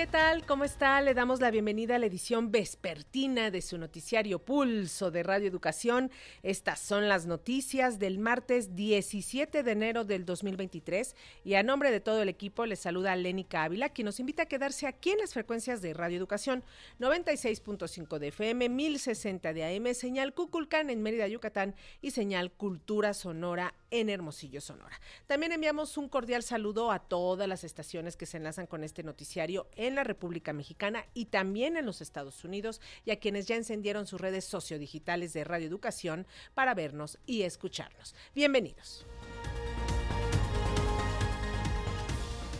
¿qué tal? ¿Cómo está? Le damos la bienvenida a la edición vespertina de su noticiario Pulso de Radio Educación. Estas son las noticias del martes 17 de enero del 2023 y a nombre de todo el equipo les saluda Lénica Ávila, quien nos invita a quedarse aquí en las frecuencias de Radio Educación 96.5 de FM, 1060 de AM, señal Cuculcán en Mérida, Yucatán y señal Cultura Sonora en Hermosillo, Sonora. También enviamos un cordial saludo a todas las estaciones que se enlazan con este noticiario en la República Mexicana y también en los Estados Unidos y a quienes ya encendieron sus redes sociodigitales de Radio Educación para vernos y escucharnos. Bienvenidos.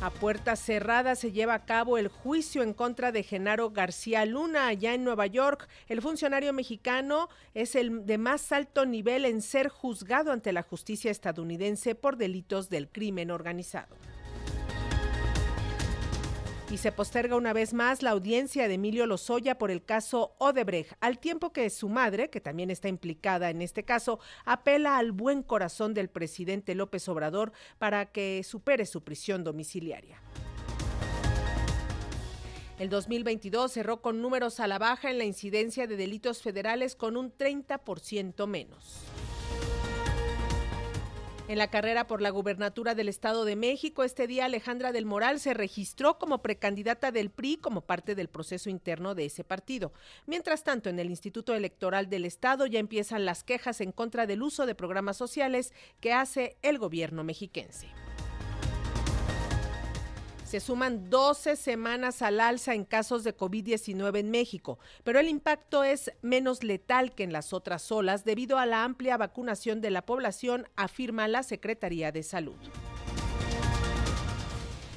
A puerta cerrada se lleva a cabo el juicio en contra de Genaro García Luna allá en Nueva York. El funcionario mexicano es el de más alto nivel en ser juzgado ante la justicia estadounidense por delitos del crimen organizado y se posterga una vez más la audiencia de Emilio Lozoya por el caso Odebrecht, al tiempo que su madre, que también está implicada en este caso, apela al buen corazón del presidente López Obrador para que supere su prisión domiciliaria. El 2022 cerró con números a la baja en la incidencia de delitos federales con un 30% menos. En la carrera por la gubernatura del Estado de México, este día Alejandra del Moral se registró como precandidata del PRI como parte del proceso interno de ese partido. Mientras tanto, en el Instituto Electoral del Estado ya empiezan las quejas en contra del uso de programas sociales que hace el gobierno mexiquense. Se suman 12 semanas al alza en casos de COVID-19 en México, pero el impacto es menos letal que en las otras olas debido a la amplia vacunación de la población, afirma la Secretaría de Salud.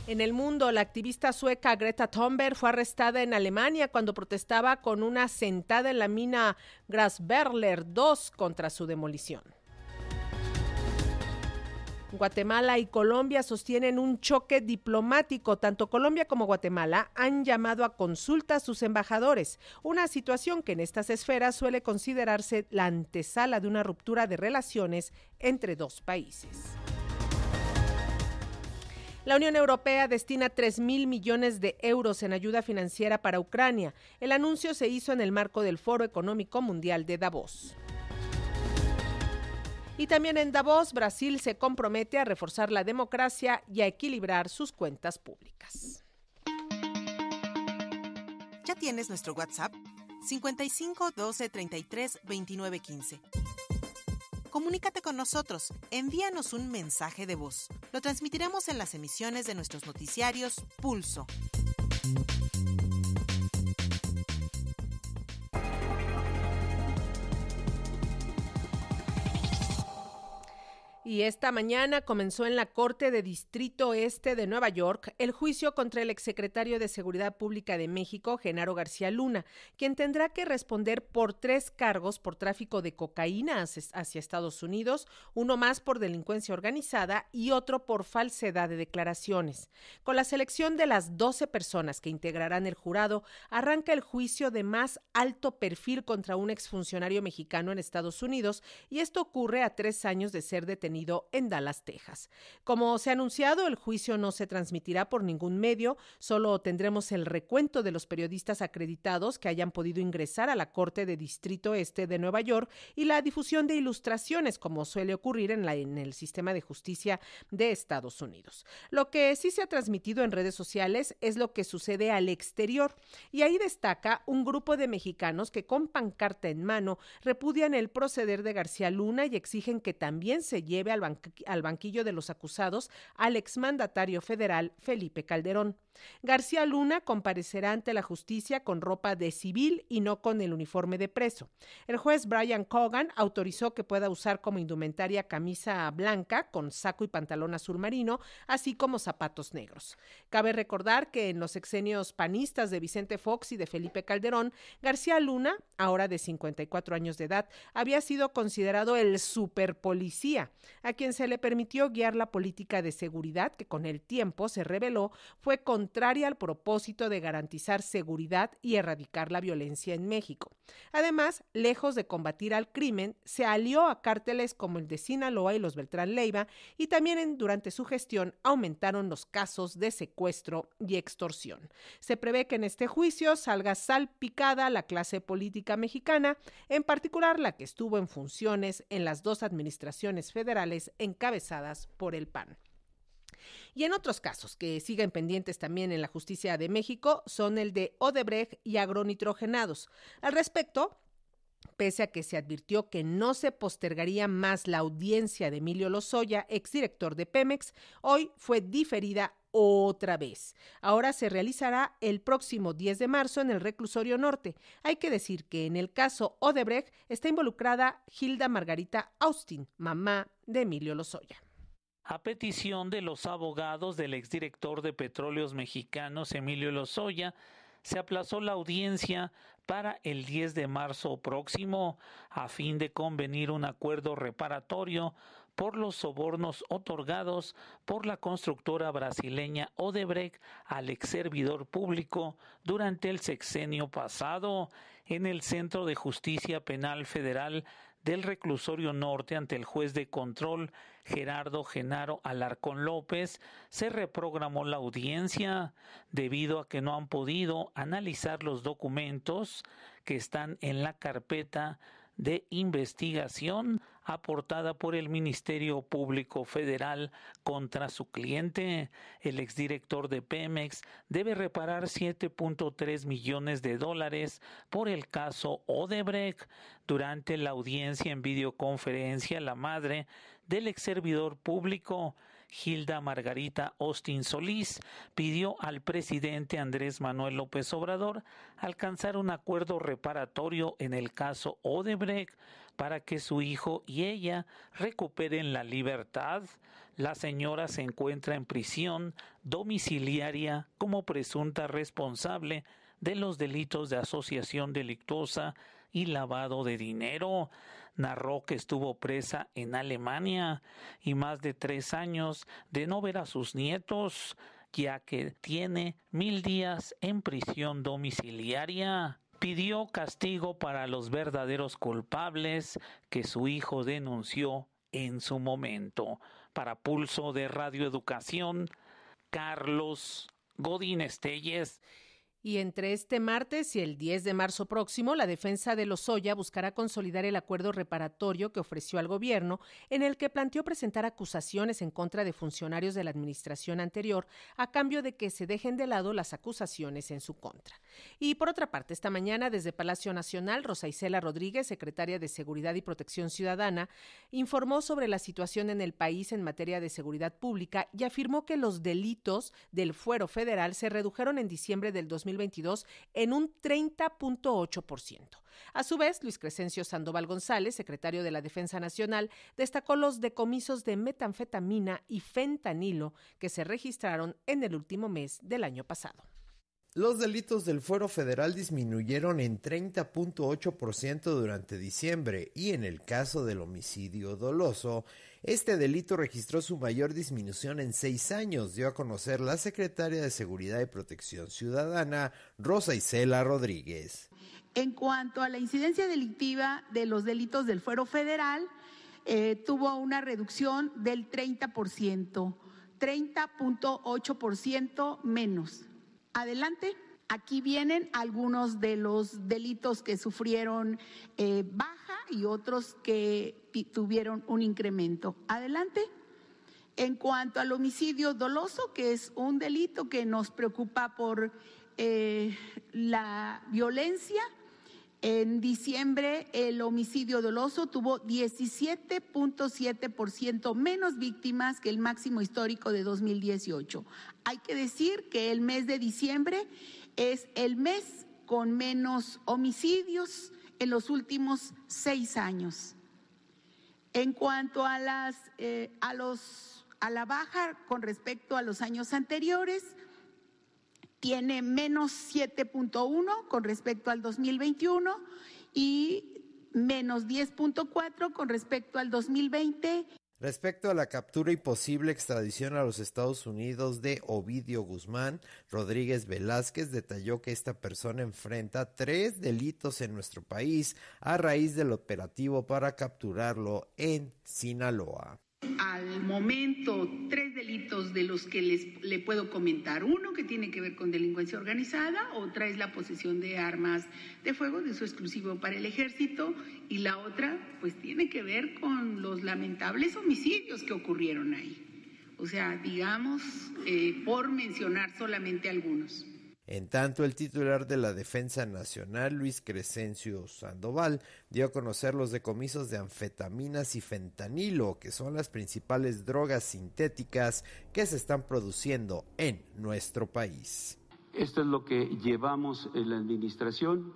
En el mundo, la activista sueca Greta Thunberg fue arrestada en Alemania cuando protestaba con una sentada en la mina Grasberler II contra su demolición. Guatemala y Colombia sostienen un choque diplomático. Tanto Colombia como Guatemala han llamado a consulta a sus embajadores, una situación que en estas esferas suele considerarse la antesala de una ruptura de relaciones entre dos países. La Unión Europea destina 3 mil millones de euros en ayuda financiera para Ucrania. El anuncio se hizo en el marco del Foro Económico Mundial de Davos. Y también en Davos, Brasil se compromete a reforzar la democracia y a equilibrar sus cuentas públicas. ¿Ya tienes nuestro WhatsApp? 55 12 33 29 15. Comunícate con nosotros, envíanos un mensaje de voz. Lo transmitiremos en las emisiones de nuestros noticiarios Pulso. Y esta mañana comenzó en la Corte de Distrito Este de Nueva York el juicio contra el exsecretario de Seguridad Pública de México, Genaro García Luna, quien tendrá que responder por tres cargos por tráfico de cocaína hacia Estados Unidos, uno más por delincuencia organizada y otro por falsedad de declaraciones. Con la selección de las 12 personas que integrarán el jurado, arranca el juicio de más alto perfil contra un exfuncionario mexicano en Estados Unidos y esto ocurre a tres años de ser detenido en Dallas, Texas. Como se ha anunciado, el juicio no se transmitirá por ningún medio, solo tendremos el recuento de los periodistas acreditados que hayan podido ingresar a la Corte de Distrito Este de Nueva York y la difusión de ilustraciones, como suele ocurrir en, en el sistema de justicia de Estados Unidos. Lo que sí se ha transmitido en redes sociales es lo que sucede al exterior, y ahí destaca un grupo de mexicanos que con pancarta en mano repudian el proceder de García Luna y exigen que también se lleve al, banquillo de los acusados al exmandatario federal Felipe Calderón. García Luna comparecerá ante la justicia con ropa de civil y no con el uniforme de preso. El juez Brian Cogan autorizó que pueda usar como indumentaria camisa blanca con saco y pantalón azul marino, así como zapatos negros. Cabe recordar que en los exenios panistas de Vicente Fox y de Felipe Calderón, García Luna, ahora de 54 años de edad, había sido considerado el policía a quien se le permitió guiar la política de seguridad que con el tiempo se reveló fue contraria al propósito de garantizar seguridad y erradicar la violencia en México. Además, lejos de combatir al crimen, se alió a cárteles como el de Sinaloa y los Beltrán Leiva y también durante su gestión aumentaron los casos de secuestro y extorsión. Se prevé que en este juicio salga salpicada la clase política mexicana, en particular la que estuvo en funciones en las dos administraciones federales encabezadas por el PAN. Y en otros casos que siguen pendientes también en la justicia de México son el de Odebrecht y agronitrogenados. Al respecto, pese a que se advirtió que no se postergaría más la audiencia de Emilio Lozoya, exdirector de Pemex, hoy fue diferida otra vez. Ahora se realizará el próximo 10 de marzo en el reclusorio norte. Hay que decir que en el caso Odebrecht está involucrada Hilda Margarita Austin, mamá de Emilio Lozoya. A petición de los abogados del exdirector de Petróleos Mexicanos, Emilio Lozoya, se aplazó la audiencia para el 10 de marzo próximo a fin de convenir un acuerdo reparatorio por los sobornos otorgados por la constructora brasileña Odebrecht al ex servidor público durante el sexenio pasado en el Centro de Justicia Penal Federal del Reclusorio Norte ante el juez de control Gerardo Genaro Alarcón López se reprogramó la audiencia debido a que no han podido analizar los documentos que están en la carpeta de investigación aportada por el Ministerio Público Federal contra su cliente. El exdirector de Pemex debe reparar 7.3 millones de dólares por el caso Odebrecht. Durante la audiencia en videoconferencia, la madre del ex público, Hilda Margarita Austin Solís, pidió al presidente Andrés Manuel López Obrador alcanzar un acuerdo reparatorio en el caso Odebrecht para que su hijo y ella recuperen la libertad, la señora se encuentra en prisión domiciliaria como presunta responsable de los delitos de asociación delictuosa y lavado de dinero. Narró que estuvo presa en Alemania y más de tres años de no ver a sus nietos, ya que tiene mil días en prisión domiciliaria pidió castigo para los verdaderos culpables que su hijo denunció en su momento. Para Pulso de Radio Educación, Carlos Godín Estelles. Y entre este martes y el 10 de marzo próximo, la defensa de Lozoya buscará consolidar el acuerdo reparatorio que ofreció al gobierno, en el que planteó presentar acusaciones en contra de funcionarios de la administración anterior, a cambio de que se dejen de lado las acusaciones en su contra. Y por otra parte, esta mañana, desde Palacio Nacional, Rosa Isela Rodríguez, secretaria de Seguridad y Protección Ciudadana, informó sobre la situación en el país en materia de seguridad pública y afirmó que los delitos del fuero federal se redujeron en diciembre del 2020 en un 30.8%. A su vez, Luis Crescencio Sandoval González, secretario de la Defensa Nacional, destacó los decomisos de metanfetamina y fentanilo que se registraron en el último mes del año pasado. Los delitos del fuero federal disminuyeron en 30.8% durante diciembre y en el caso del homicidio doloso este delito registró su mayor disminución en seis años, dio a conocer la secretaria de Seguridad y Protección Ciudadana, Rosa Isela Rodríguez. En cuanto a la incidencia delictiva de los delitos del fuero federal, eh, tuvo una reducción del 30%, 30.8% menos. Adelante, aquí vienen algunos de los delitos que sufrieron eh, y otros que tuvieron un incremento. Adelante. En cuanto al homicidio doloso, que es un delito que nos preocupa por eh, la violencia, en diciembre el homicidio doloso tuvo 17.7% menos víctimas que el máximo histórico de 2018. Hay que decir que el mes de diciembre es el mes con menos homicidios en los últimos seis años. En cuanto a, las, eh, a, los, a la baja con respecto a los años anteriores, tiene menos 7.1 con respecto al 2021 y menos 10.4 con respecto al 2020. Respecto a la captura y posible extradición a los Estados Unidos de Ovidio Guzmán, Rodríguez Velázquez detalló que esta persona enfrenta tres delitos en nuestro país a raíz del operativo para capturarlo en Sinaloa al momento tres delitos de los que les le puedo comentar. Uno que tiene que ver con delincuencia organizada, otra es la posesión de armas de fuego de uso exclusivo para el ejército y la otra pues tiene que ver con los lamentables homicidios que ocurrieron ahí. O sea, digamos, eh, por mencionar solamente algunos. En tanto, el titular de la Defensa Nacional, Luis Crescencio Sandoval, dio a conocer los decomisos de anfetaminas y fentanilo, que son las principales drogas sintéticas que se están produciendo en nuestro país. Esto es lo que llevamos en la administración,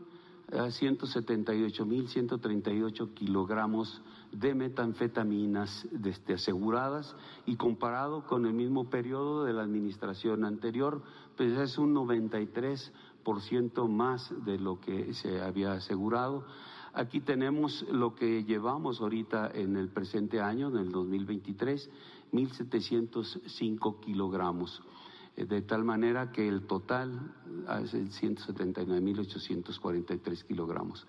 a 178.138 kilogramos de metanfetaminas este, aseguradas y comparado con el mismo periodo de la administración anterior, pues es un 93% más de lo que se había asegurado. Aquí tenemos lo que llevamos ahorita en el presente año, en el 2023, 1.705 kilogramos eh, de tal manera que el total ah, es 179.843 kilogramos.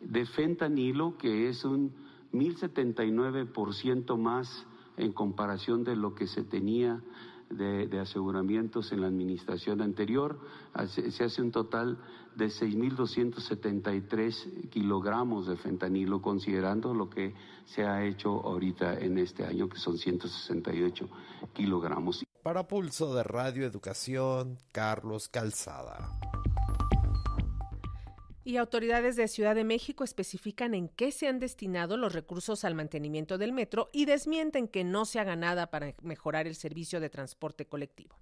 De fentanilo, que es un 1.079% más en comparación de lo que se tenía de, aseguramientos en la administración anterior. Se hace un total de 6.273 kilogramos de fentanilo, considerando lo que se ha hecho ahorita en este año, que son 168 kilogramos. Para Pulso de Radio Educación, Carlos Calzada. Y autoridades de Ciudad de México especifican en qué se han destinado los recursos al mantenimiento del metro y desmienten que no se haga nada para mejorar el servicio de transporte colectivo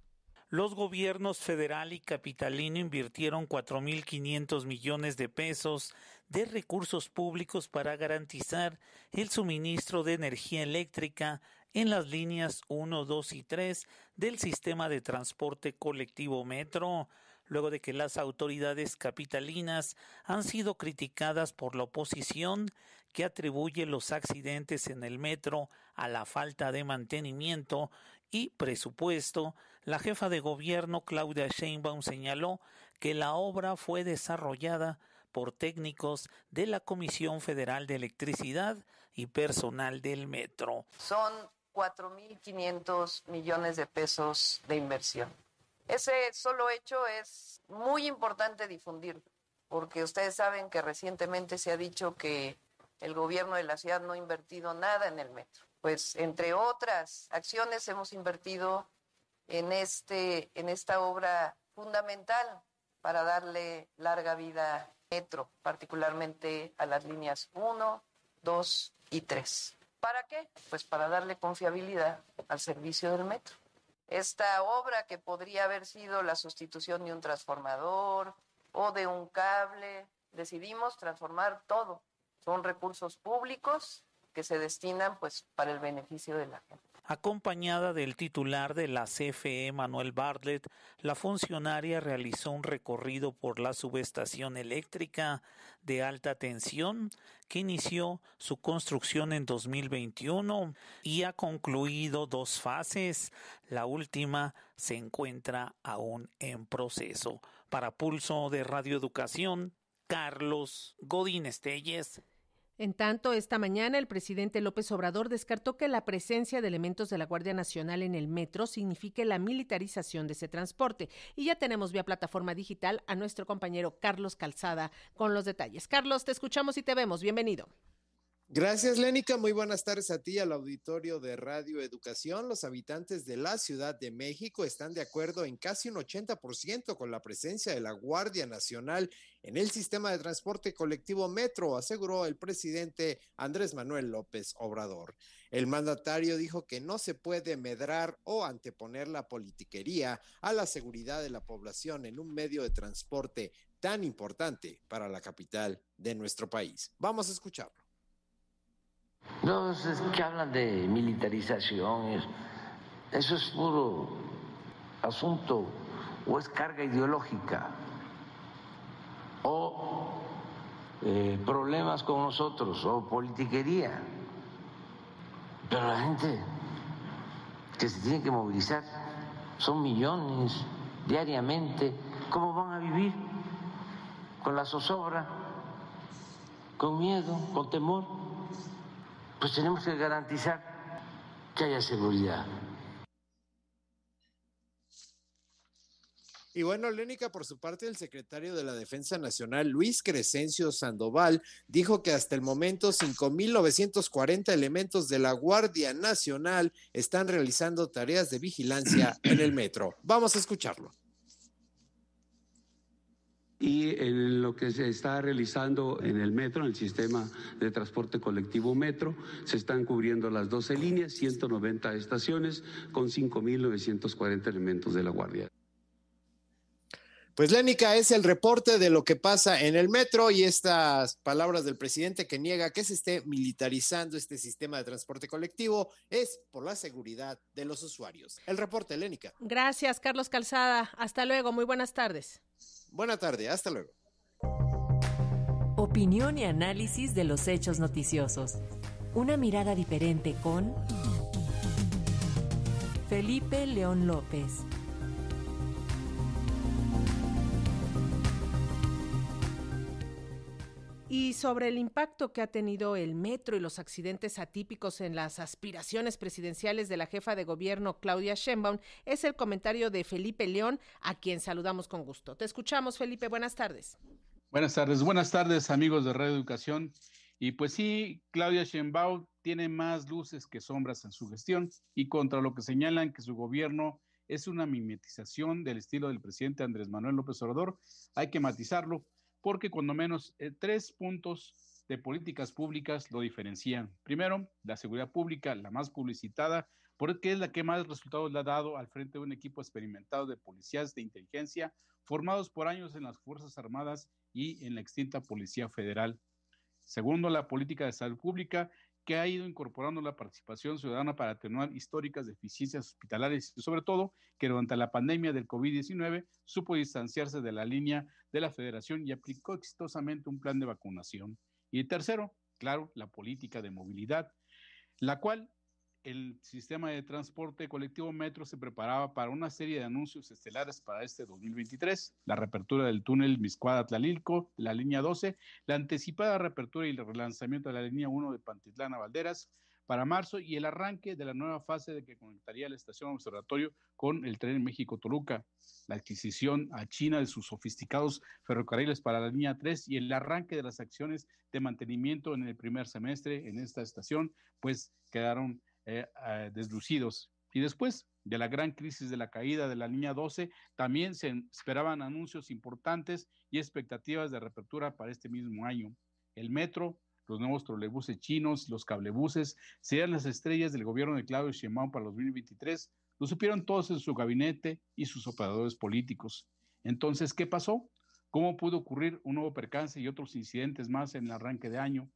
los gobiernos federal y capitalino invirtieron 4.500 millones de pesos de recursos públicos para garantizar el suministro de energía eléctrica en las líneas 1, 2 y 3 del sistema de transporte colectivo metro luego de que las autoridades capitalinas han sido criticadas por la oposición que atribuye los accidentes en el metro a la falta de mantenimiento y presupuesto, la jefa de gobierno Claudia Sheinbaum señaló que la obra fue desarrollada por técnicos de la Comisión Federal de Electricidad y personal del metro. Son 4.500 millones de pesos de inversión ese solo hecho es muy importante difundir, porque ustedes saben que recientemente se ha dicho que el gobierno de la ciudad no ha invertido nada en el metro. Pues entre otras acciones hemos invertido en, este, en esta obra fundamental para darle larga vida al metro, particularmente a las líneas 1, 2 y 3. ¿Para qué? Pues para darle confiabilidad al servicio del metro esta obra que podría haber sido la sustitución de un transformador o de un cable. Decidimos transformar todo. Son recursos públicos que se destinan pues para el beneficio de la gente. Acompañada del titular de la CFE, Manuel Bartlett, la funcionaria realizó un recorrido por la subestación eléctrica de alta tensión que inició su construcción en 2021 y ha concluido dos fases. La última se encuentra aún en proceso. Para Pulso de Radio Educación, Carlos Godín Estelles. En tanto, esta mañana el presidente López Obrador descartó que la presencia de elementos de la Guardia Nacional en el metro signifique la militarización de ese transporte. Y ya tenemos vía plataforma digital a nuestro compañero Carlos Calzada con los detalles. Carlos, te escuchamos y te vemos. Bienvenido. Gracias, Lénica. Muy buenas tardes a ti, y al auditorio de Radio Educación. Los habitantes de la Ciudad de México están de acuerdo en casi un 80% con la presencia de la Guardia Nacional en el sistema de transporte colectivo Metro, aseguró el presidente Andrés Manuel López Obrador. El mandatario dijo que no se puede medrar o anteponer la politiquería a la seguridad de la población en un medio de transporte tan importante para la capital de nuestro país. Vamos a escucharlo. Los que hablan de militarización, eso es puro asunto o es carga ideológica o eh, problemas con nosotros o politiquería. Pero la gente que se tiene que movilizar son millones diariamente. ¿Cómo van a vivir? Con la zozobra, con miedo, con temor pues tenemos que garantizar que haya seguridad. Y bueno, Lénica, por su parte, el secretario de la Defensa Nacional, Luis Crescencio Sandoval, dijo que hasta el momento 5.940 elementos de la Guardia Nacional están realizando tareas de vigilancia en el metro. Vamos a escucharlo y en lo que se está realizando en el metro, en el sistema de transporte colectivo metro, se están cubriendo las 12 líneas, 190 estaciones con 5.940 elementos de la Guardia. Pues Lénica es el reporte de lo que pasa en el metro y estas palabras del presidente que niega que se esté militarizando este sistema de transporte colectivo es por la seguridad de los usuarios. El reporte, Lénica. Gracias, Carlos Calzada. Hasta luego. Muy buenas tardes. Buena tarde, hasta luego. Opinión y análisis de los hechos noticiosos. Una mirada diferente con Felipe León López. y sobre el impacto que ha tenido el metro y los accidentes atípicos en las aspiraciones presidenciales de la jefa de gobierno Claudia Sheinbaum es el comentario de Felipe León, a quien saludamos con gusto. Te escuchamos, Felipe. Buenas tardes. Buenas tardes, buenas tardes, amigos de Radio Educación. Y pues sí, Claudia Sheinbaum tiene más luces que sombras en su gestión y contra lo que señalan que su gobierno es una mimetización del estilo del presidente Andrés Manuel López Obrador, hay que matizarlo porque cuando menos eh, tres puntos de políticas públicas lo diferencian. Primero, la seguridad pública, la más publicitada, porque es la que más resultados le ha dado al frente de un equipo experimentado de policías de inteligencia formados por años en las Fuerzas Armadas y en la extinta Policía Federal. Segundo, la política de salud pública, que ha ido incorporando la participación ciudadana para atenuar históricas deficiencias hospitalares sobre todo que durante la pandemia del COVID-19 supo distanciarse de la línea de la federación y aplicó exitosamente un plan de vacunación. Y tercero, claro, la política de movilidad, la cual el sistema de transporte colectivo Metro se preparaba para una serie de anuncios estelares para este 2023, la reapertura del túnel Miscuada-Tlalilco, la línea 12, la anticipada reapertura y el relanzamiento de la línea 1 de Pantitlán a Valderas para marzo y el arranque de la nueva fase de que conectaría la estación observatorio con el tren México-Toluca, la adquisición a China de sus sofisticados ferrocarriles para la línea 3 y el arranque de las acciones de mantenimiento en el primer semestre en esta estación, pues quedaron eh, ah, deslucidos. Y después de la gran crisis de la caída de la línea 12, también se esperaban anuncios importantes y expectativas de reapertura para este mismo año. El metro, los nuevos trolebuses chinos, los cablebuses, serían las estrellas del gobierno de Claudio Sheinbaum para 2023. Lo supieron todos en su gabinete y sus operadores políticos. Entonces, ¿qué pasó? ¿Cómo pudo ocurrir un nuevo percance y otros incidentes más en el arranque de año?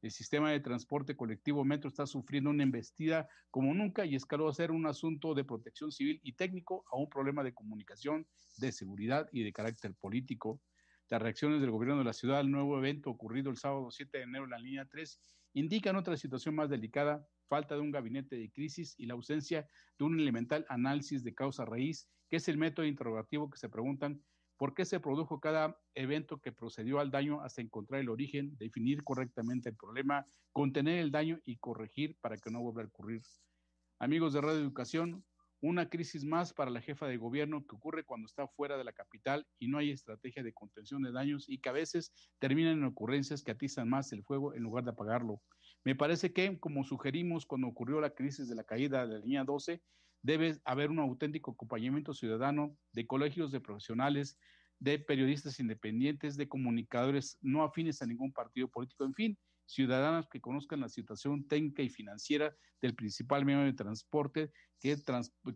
El sistema de transporte colectivo metro está sufriendo una embestida como nunca y escaló a ser un asunto de protección civil y técnico a un problema de comunicación, de seguridad y de carácter político. Las reacciones del gobierno de la ciudad al nuevo evento ocurrido el sábado 7 de enero en la línea 3 indican otra situación más delicada, falta de un gabinete de crisis y la ausencia de un elemental análisis de causa raíz, que es el método interrogativo que se preguntan por qué se produjo cada evento que procedió al daño hasta encontrar el origen, definir correctamente el problema, contener el daño y corregir para que no vuelva a ocurrir. Amigos de Radio Educación, una crisis más para la jefa de gobierno que ocurre cuando está fuera de la capital y no hay estrategia de contención de daños y que a veces terminan en ocurrencias que atizan más el fuego en lugar de apagarlo. Me parece que, como sugerimos cuando ocurrió la crisis de la caída de la línea 12, debe haber un auténtico acompañamiento ciudadano de colegios de profesionales, de periodistas independientes, de comunicadores no afines a ningún partido político, en fin, ciudadanas que conozcan la situación técnica y financiera del principal medio de transporte que,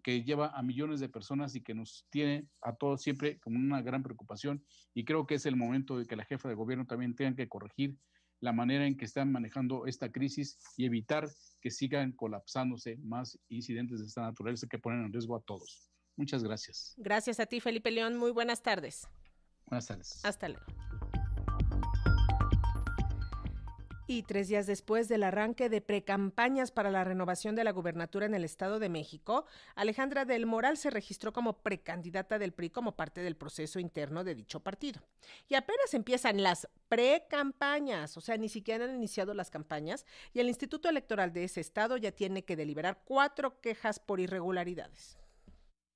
que lleva a millones de personas y que nos tiene a todos siempre como una gran preocupación. Y creo que es el momento de que la jefa de gobierno también tenga que corregir la manera en que están manejando esta crisis y evitar que sigan colapsándose más incidentes de esta naturaleza que ponen en riesgo a todos. Muchas gracias. Gracias a ti, Felipe León. Muy buenas tardes. Buenas tardes. Hasta luego. tres días después del arranque de precampañas para la renovación de la gubernatura en el Estado de México, Alejandra del Moral se registró como precandidata del PRI como parte del proceso interno de dicho partido. Y apenas empiezan las precampañas, o sea, ni siquiera han iniciado las campañas y el Instituto Electoral de ese estado ya tiene que deliberar cuatro quejas por irregularidades.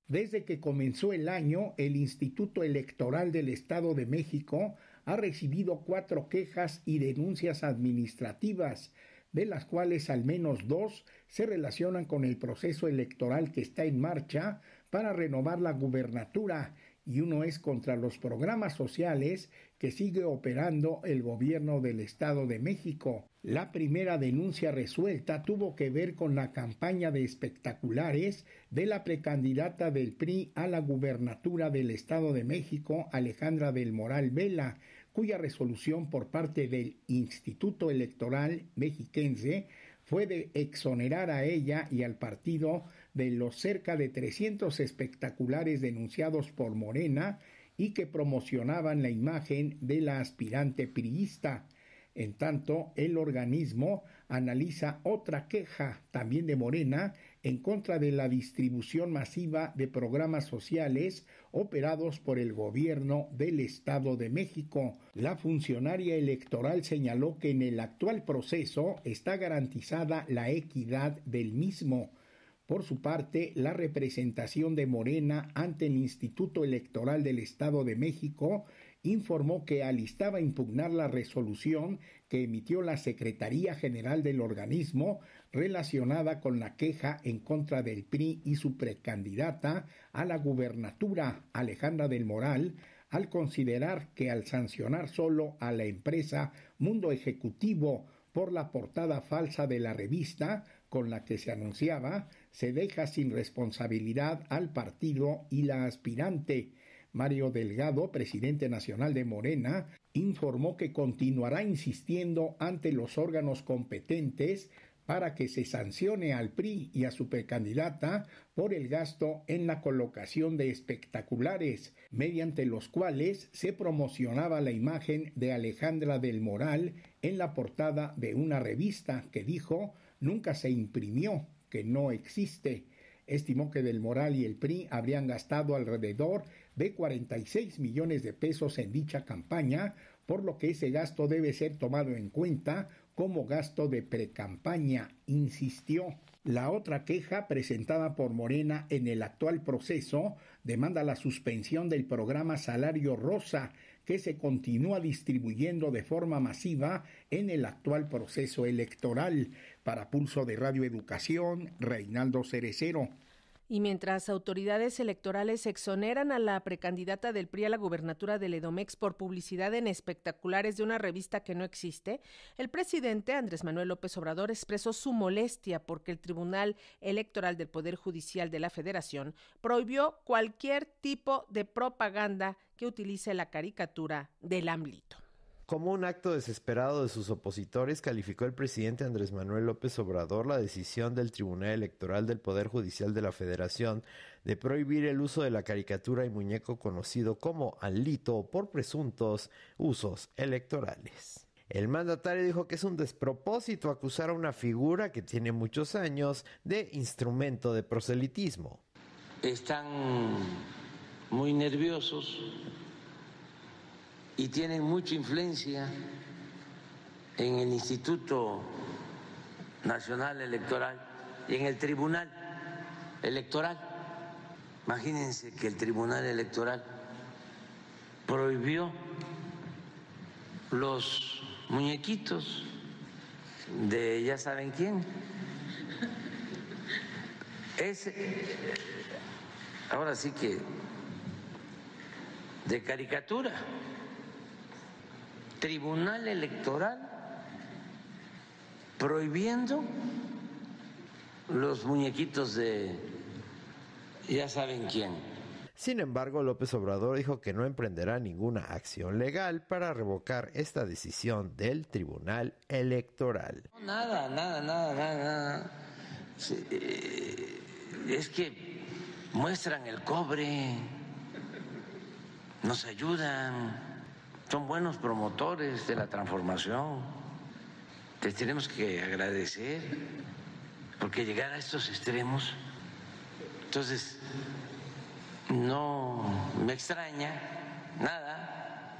Desde que comenzó el año, el Instituto Electoral del Estado de México ha recibido cuatro quejas y denuncias administrativas, de las cuales al menos dos se relacionan con el proceso electoral que está en marcha para renovar la gubernatura y uno es contra los programas sociales que sigue operando el gobierno del Estado de México. La primera denuncia resuelta tuvo que ver con la campaña de espectaculares de la precandidata del PRI a la gubernatura del Estado de México, Alejandra del Moral Vela, cuya resolución por parte del Instituto Electoral Mexiquense fue de exonerar a ella y al partido de los cerca de 300 espectaculares denunciados por Morena y que promocionaban la imagen de la aspirante priista. En tanto, el organismo analiza otra queja, también de Morena, en contra de la distribución masiva de programas sociales operados por el gobierno del Estado de México. La funcionaria electoral señaló que en el actual proceso está garantizada la equidad del mismo. Por su parte, la representación de Morena ante el Instituto Electoral del Estado de México informó que alistaba impugnar la resolución que emitió la Secretaría General del organismo relacionada con la queja en contra del PRI y su precandidata a la gubernatura Alejandra del Moral al considerar que al sancionar solo a la empresa Mundo Ejecutivo por la portada falsa de la revista con la que se anunciaba, se deja sin responsabilidad al partido y la aspirante, Mario Delgado, presidente nacional de Morena, informó que continuará insistiendo ante los órganos competentes para que se sancione al PRI y a su precandidata por el gasto en la colocación de espectaculares, mediante los cuales se promocionaba la imagen de Alejandra del Moral en la portada de una revista que dijo nunca se imprimió, que no existe estimó que Del Moral y el PRI habrían gastado alrededor de 46 millones de pesos en dicha campaña, por lo que ese gasto debe ser tomado en cuenta como gasto de precampaña, insistió. La otra queja presentada por Morena en el actual proceso demanda la suspensión del programa Salario Rosa, que se continúa distribuyendo de forma masiva en el actual proceso electoral. Para Pulso de Radio Educación, Reinaldo Cerecero. Y mientras autoridades electorales exoneran a la precandidata del PRI a la gubernatura de Ledomex por publicidad en espectaculares de una revista que no existe, el presidente Andrés Manuel López Obrador expresó su molestia porque el Tribunal Electoral del Poder Judicial de la Federación prohibió cualquier tipo de propaganda que utilice la caricatura del AMLITO. Como un acto desesperado de sus opositores, calificó el presidente Andrés Manuel López Obrador la decisión del Tribunal Electoral del Poder Judicial de la Federación de prohibir el uso de la caricatura y muñeco conocido como Alito por presuntos usos electorales. El mandatario dijo que es un despropósito acusar a una figura que tiene muchos años de instrumento de proselitismo. Están muy nerviosos y tienen mucha influencia en el Instituto Nacional Electoral y en el Tribunal Electoral. Imagínense que el Tribunal Electoral prohibió los muñequitos de ya saben quién. Es, ahora sí que, de caricatura. Tribunal Electoral prohibiendo los muñequitos de ya saben quién. Sin embargo, López Obrador dijo que no emprenderá ninguna acción legal para revocar esta decisión del Tribunal Electoral. nada, nada, nada, nada. Eh, es que muestran el cobre, nos ayudan son buenos promotores de la transformación. Les tenemos que agradecer porque llegar a estos extremos, entonces no me extraña nada,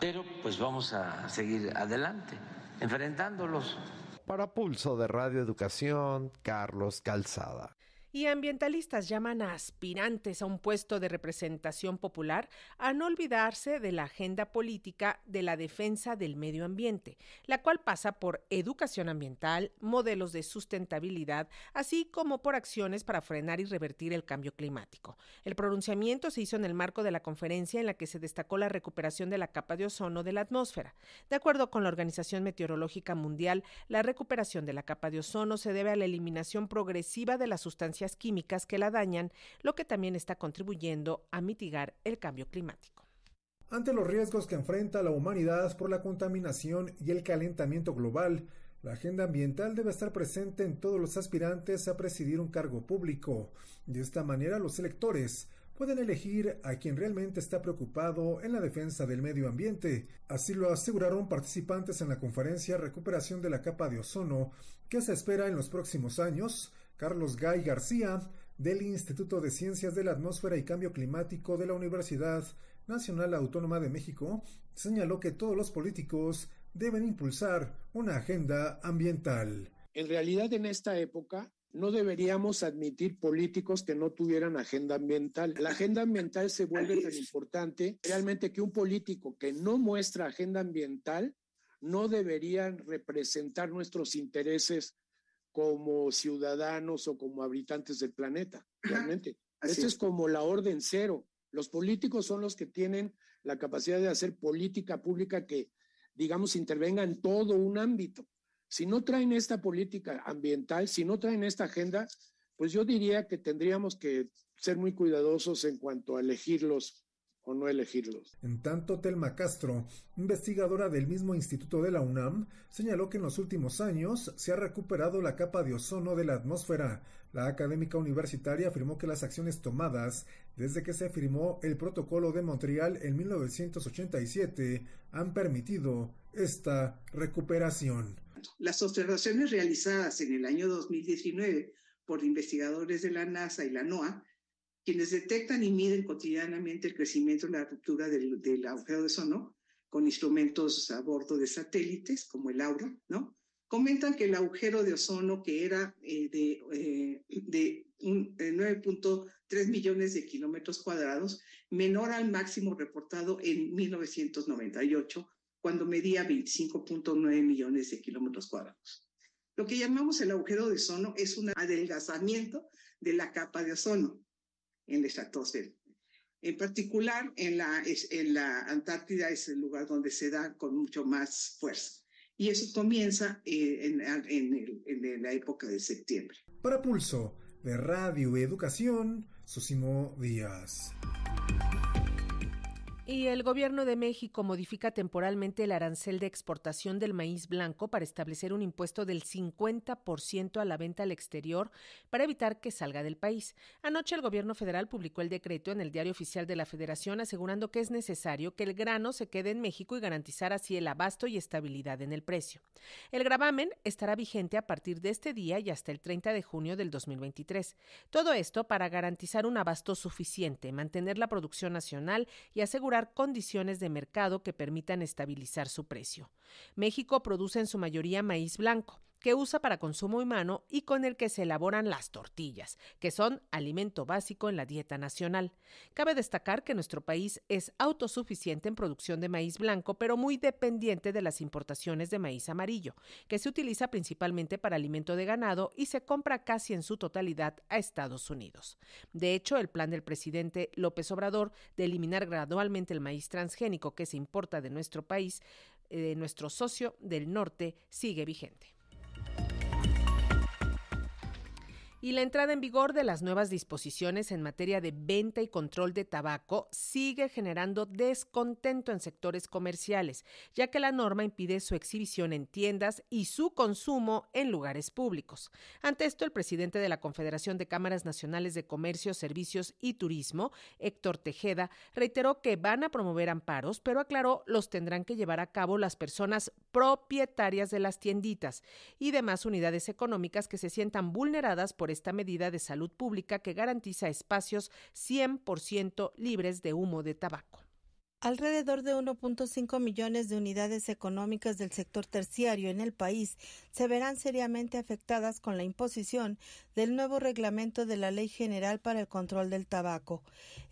pero pues vamos a seguir adelante, enfrentándolos. Para Pulso de Radio Educación, Carlos Calzada y ambientalistas llaman a aspirantes a un puesto de representación popular a no olvidarse de la agenda política de la defensa del medio ambiente, la cual pasa por educación ambiental, modelos de sustentabilidad, así como por acciones para frenar y revertir el cambio climático. El pronunciamiento se hizo en el marco de la conferencia en la que se destacó la recuperación de la capa de ozono de la atmósfera. De acuerdo con la Organización Meteorológica Mundial, la recuperación de la capa de ozono se debe a la eliminación progresiva de las sustancias químicas que la dañan, lo que también está contribuyendo a mitigar el cambio climático. Ante los riesgos que enfrenta la humanidad por la contaminación y el calentamiento global, la agenda ambiental debe estar presente en todos los aspirantes a presidir un cargo público. De esta manera los electores pueden elegir a quien realmente está preocupado en la defensa del medio ambiente. Así lo aseguraron participantes en la conferencia Recuperación de la capa de ozono que se espera en los próximos años Carlos Gay García, del Instituto de Ciencias de la Atmósfera y Cambio Climático de la Universidad Nacional Autónoma de México, señaló que todos los políticos deben impulsar una agenda ambiental. En realidad, en esta época, no deberíamos admitir políticos que no tuvieran agenda ambiental. La agenda ambiental se vuelve tan importante realmente que un político que no muestra agenda ambiental no debería representar nuestros intereses como ciudadanos o como habitantes del planeta, realmente. Esto es. como la orden cero. Los políticos son los que tienen la capacidad de hacer política pública que, digamos, intervenga en todo un ámbito. Si no traen esta política ambiental, si no traen esta agenda, pues yo diría que tendríamos que ser muy cuidadosos en cuanto a elegirlos o no elegirlos. En tanto, Telma Castro, investigadora del mismo instituto de la UNAM, señaló que en los últimos años se ha recuperado la capa de ozono de la atmósfera. La académica universitaria afirmó que las acciones tomadas desde que se firmó el protocolo de Montreal en 1987 han permitido esta recuperación. Las observaciones realizadas en el año 2019 por investigadores de la NASA y la NOAA quienes detectan y miden cotidianamente el crecimiento y la ruptura del, agujero de ozono con instrumentos a bordo de satélites como el Aura, ¿no? Comentan que el agujero de ozono que era eh, de, eh, de 9.3 millones de kilómetros cuadrados, menor al máximo reportado en 1998, cuando medía 25.9 millones de kilómetros cuadrados. Lo que llamamos el agujero de ozono es un adelgazamiento de la capa de ozono en En particular, en la, en la Antártida es el lugar donde se da con mucho más fuerza. Y eso comienza eh, en, en, en la época de septiembre. Para Pulso, de Radio Educación, Susimo Díaz. Y el gobierno de México modifica temporalmente el arancel de exportación del maíz blanco para establecer un impuesto del 50% a la venta al exterior para evitar que salga del país. Anoche el gobierno federal publicó el decreto en el Diario Oficial de la Federación asegurando que es necesario que el grano se quede en México y garantizar así el abasto y estabilidad en el precio. El gravamen estará vigente a partir de este día y hasta el 30 de junio del 2023. Todo esto para garantizar un abasto suficiente, mantener la producción nacional y asegurar condiciones de mercado que permitan estabilizar su precio. México produce en su mayoría maíz blanco, que usa para consumo humano y con el que se elaboran las tortillas, que son alimento básico en la dieta nacional. Cabe destacar que nuestro país es autosuficiente en producción de maíz blanco, pero muy dependiente de las importaciones de maíz amarillo, que se utiliza principalmente para alimento de ganado y se compra casi en su totalidad a Estados Unidos. De hecho, el plan del presidente López Obrador de eliminar gradualmente el maíz transgénico que se importa de nuestro país, eh, de nuestro socio del norte, sigue vigente. y la entrada en vigor de las nuevas disposiciones en materia de venta y control de tabaco sigue generando descontento en sectores comerciales, ya que la norma impide su exhibición en tiendas y su consumo en lugares públicos. Ante esto, el presidente de la Confederación de Cámaras Nacionales de Comercio, Servicios y Turismo, Héctor Tejeda, reiteró que van a promover amparos, pero aclaró los tendrán que llevar a cabo las personas propietarias de las tienditas y demás unidades económicas que se sientan vulneradas por esta medida de salud pública que garantiza espacios 100% libres de humo de tabaco. Alrededor de 1.5 millones de unidades económicas del sector terciario en el país se verán seriamente afectadas con la imposición del nuevo reglamento de la Ley General para el Control del Tabaco.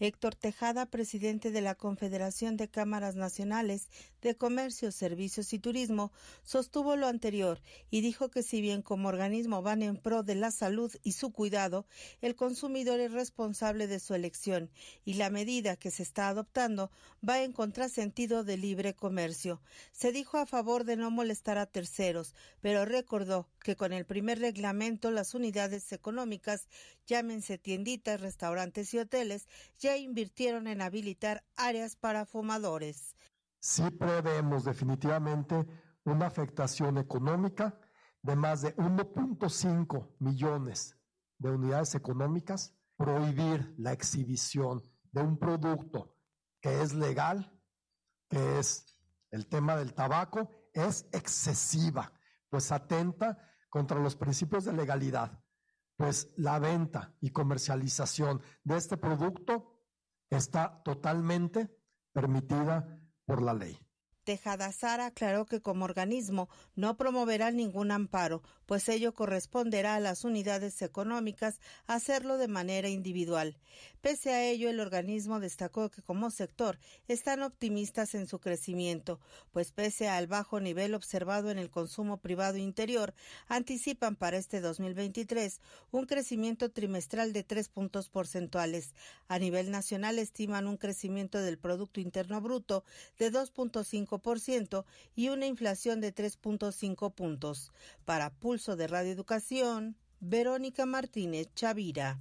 Héctor Tejada, presidente de la Confederación de Cámaras Nacionales de Comercio, Servicios y Turismo, sostuvo lo anterior y dijo que si bien como organismo van en pro de la salud y su cuidado, el consumidor es responsable de su elección y la medida que se está adoptando va a en contrasentido de libre comercio. Se dijo a favor de no molestar a terceros, pero recordó que con el primer reglamento las unidades económicas, llámense tienditas, restaurantes y hoteles, ya invirtieron en habilitar áreas para fumadores. Sí prevemos definitivamente una afectación económica de más de 1.5 millones de unidades económicas, prohibir la exhibición de un producto que es legal, que es el tema del tabaco, es excesiva, pues atenta contra los principios de legalidad, pues la venta y comercialización de este producto está totalmente permitida por la ley. Tejada Sara aclaró que como organismo no promoverá ningún amparo, pues ello corresponderá a las unidades económicas hacerlo de manera individual. Pese a ello, el organismo destacó que como sector están optimistas en su crecimiento, pues pese al bajo nivel observado en el consumo privado interior, anticipan para este 2023 un crecimiento trimestral de tres puntos porcentuales. A nivel nacional estiman un crecimiento del Producto Interno Bruto de 2.5 y una inflación de 3.5 puntos. Para Pulso de Radio Educación, Verónica Martínez Chavira.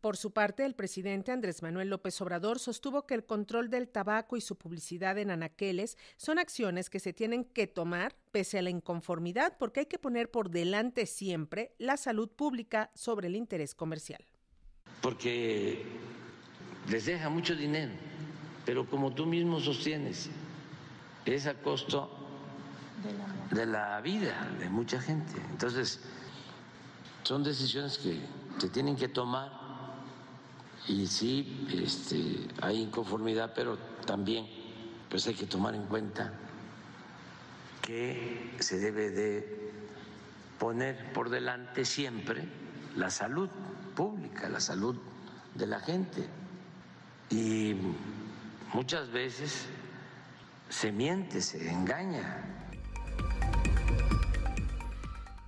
Por su parte, el presidente Andrés Manuel López Obrador sostuvo que el control del tabaco y su publicidad en anaqueles son acciones que se tienen que tomar pese a la inconformidad porque hay que poner por delante siempre la salud pública sobre el interés comercial. Porque les deja mucho dinero, pero como tú mismo sostienes, es a costo de la vida de mucha gente. Entonces, son decisiones que se tienen que tomar y sí este, hay inconformidad, pero también pues hay que tomar en cuenta que se debe de poner por delante siempre la salud pública, la salud de la gente. Y muchas veces se miente, se engaña.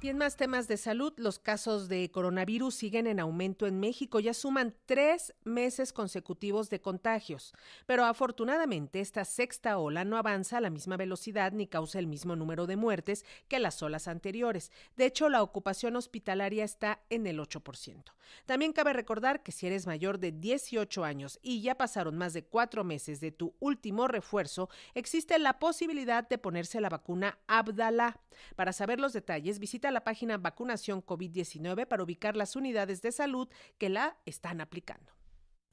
Y en más temas de salud, los casos de coronavirus siguen en aumento en México. Ya suman tres meses consecutivos de contagios. Pero afortunadamente, esta sexta ola no avanza a la misma velocidad ni causa el mismo número de muertes que las olas anteriores. De hecho, la ocupación hospitalaria está en el 8%. También cabe recordar que si eres mayor de 18 años y ya pasaron más de cuatro meses de tu último refuerzo, existe la posibilidad de ponerse la vacuna Abdala. Para saber los detalles, visita la página Vacunación COVID-19 para ubicar las unidades de salud que la están aplicando.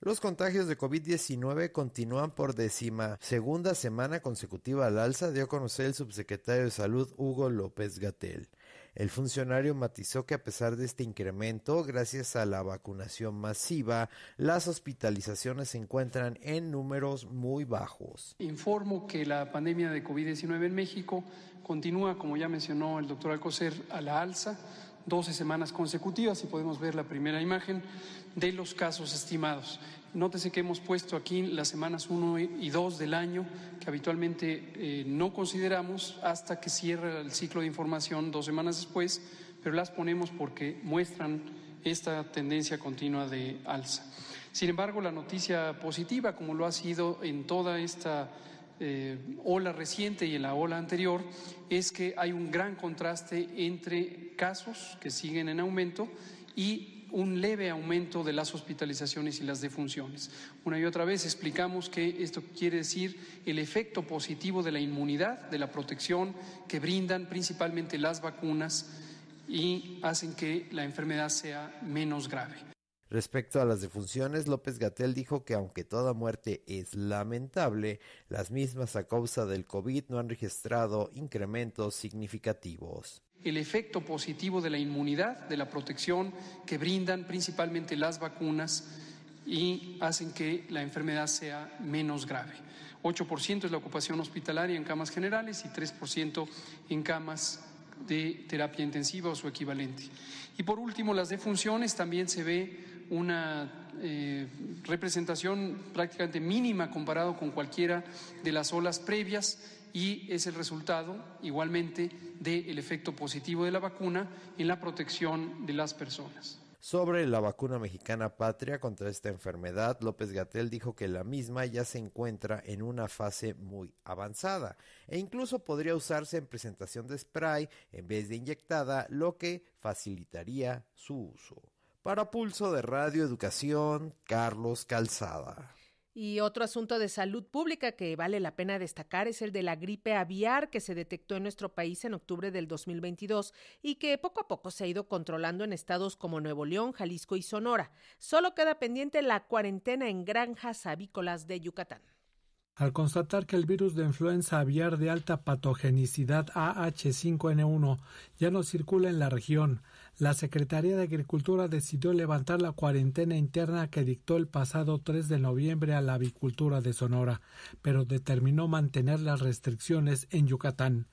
Los contagios de COVID-19 continúan por décima segunda semana consecutiva al alza, dio a conocer el subsecretario de Salud Hugo López Gatel. El funcionario matizó que a pesar de este incremento, gracias a la vacunación masiva, las hospitalizaciones se encuentran en números muy bajos. Informo que la pandemia de COVID-19 en México continúa, como ya mencionó el doctor Alcocer, a la alza, 12 semanas consecutivas y podemos ver la primera imagen de los casos estimados. Nótese que hemos puesto aquí las semanas 1 y 2 del año, que habitualmente eh, no consideramos hasta que cierra el ciclo de información dos semanas después, pero las ponemos porque muestran esta tendencia continua de alza. Sin embargo, la noticia positiva, como lo ha sido en toda esta la eh, ola reciente y en la ola anterior es que hay un gran contraste entre casos que siguen en aumento y un leve aumento de las hospitalizaciones y las defunciones. Una y otra vez explicamos que esto quiere decir el efecto positivo de la inmunidad, de la protección que brindan principalmente las vacunas y hacen que la enfermedad sea menos grave. Respecto a las defunciones, López Gatel dijo que aunque toda muerte es lamentable, las mismas a causa del COVID no han registrado incrementos significativos. El efecto positivo de la inmunidad, de la protección que brindan principalmente las vacunas y hacen que la enfermedad sea menos grave. 8% es la ocupación hospitalaria en camas generales y 3% en camas de terapia intensiva o su equivalente. Y por último, las defunciones también se ve una eh, representación prácticamente mínima comparado con cualquiera de las olas previas y es el resultado igualmente del efecto positivo de la vacuna en la protección de las personas. Sobre la vacuna mexicana patria contra esta enfermedad, López Gatel dijo que la misma ya se encuentra en una fase muy avanzada e incluso podría usarse en presentación de spray en vez de inyectada, lo que facilitaría su uso. Para Pulso de Radio Educación, Carlos Calzada. Y otro asunto de salud pública que vale la pena destacar es el de la gripe aviar que se detectó en nuestro país en octubre del 2022 y que poco a poco se ha ido controlando en estados como Nuevo León, Jalisco y Sonora. Solo queda pendiente la cuarentena en granjas avícolas de Yucatán. Al constatar que el virus de influenza aviar de alta patogenicidad AH5N1 ya no circula en la región, la Secretaría de Agricultura decidió levantar la cuarentena interna que dictó el pasado 3 de noviembre a la avicultura de Sonora, pero determinó mantener las restricciones en Yucatán.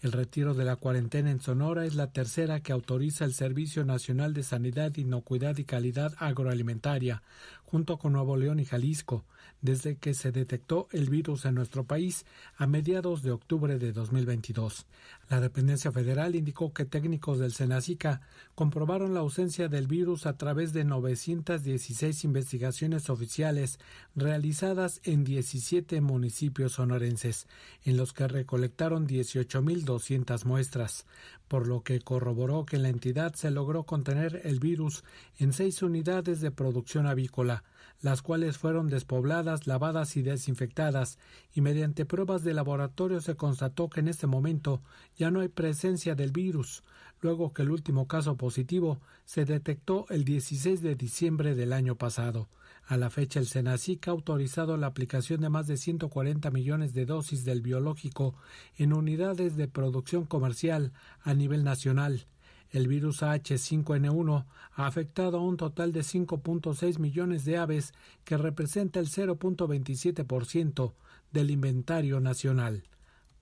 El retiro de la cuarentena en Sonora es la tercera que autoriza el Servicio Nacional de Sanidad, Inocuidad y Calidad Agroalimentaria, junto con Nuevo León y Jalisco, desde que se detectó el virus en nuestro país a mediados de octubre de 2022. La dependencia federal indicó que técnicos del Senacica comprobaron la ausencia del virus a través de 916 investigaciones oficiales realizadas en 17 municipios sonorenses, en los que recolectaron 18.200 muestras, por lo que corroboró que la entidad se logró contener el virus en seis unidades de producción avícola, las cuales fueron despobladas, lavadas y desinfectadas, y mediante pruebas de laboratorio se constató que en este momento ya no hay presencia del virus, luego que el último caso positivo se detectó el 16 de diciembre del año pasado. A la fecha, el Senacic ha autorizado la aplicación de más de 140 millones de dosis del biológico en unidades de producción comercial a nivel nacional el virus H5N1 ha afectado a un total de 5.6 millones de aves, que representa el 0.27% del inventario nacional.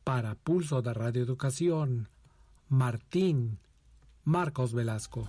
Para Pulso de Radioeducación, Martín Marcos Velasco.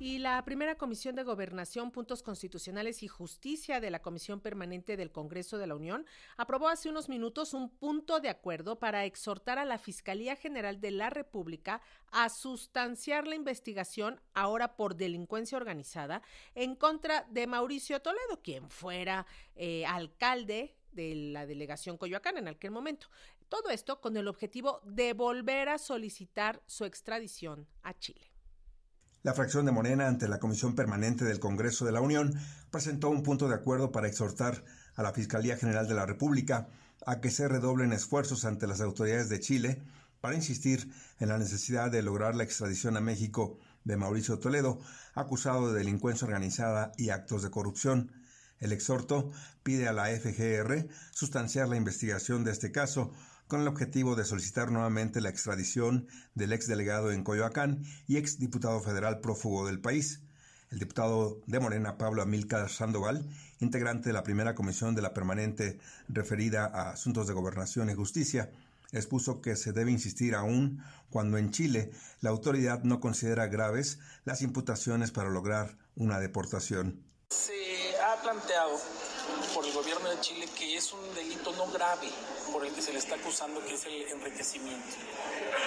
Y la primera comisión de gobernación, puntos constitucionales y justicia de la Comisión Permanente del Congreso de la Unión aprobó hace unos minutos un punto de acuerdo para exhortar a la Fiscalía General de la República a sustanciar la investigación ahora por delincuencia organizada en contra de Mauricio Toledo, quien fuera eh, alcalde de la delegación Coyoacán en aquel momento. Todo esto con el objetivo de volver a solicitar su extradición a Chile. La fracción de Morena ante la Comisión Permanente del Congreso de la Unión presentó un punto de acuerdo para exhortar a la Fiscalía General de la República a que se redoblen esfuerzos ante las autoridades de Chile para insistir en la necesidad de lograr la extradición a México de Mauricio Toledo, acusado de delincuencia organizada y actos de corrupción. El exhorto pide a la FGR sustanciar la investigación de este caso con el objetivo de solicitar nuevamente la extradición del ex delegado en Coyoacán y ex diputado federal prófugo del país. El diputado de Morena, Pablo Amilcar Sandoval, integrante de la primera comisión de la permanente referida a asuntos de gobernación y justicia, expuso que se debe insistir aún cuando en Chile la autoridad no considera graves las imputaciones para lograr una deportación. Se ha planteado por el gobierno de Chile que es un delito no grave por el que se le está acusando, que es el enriquecimiento.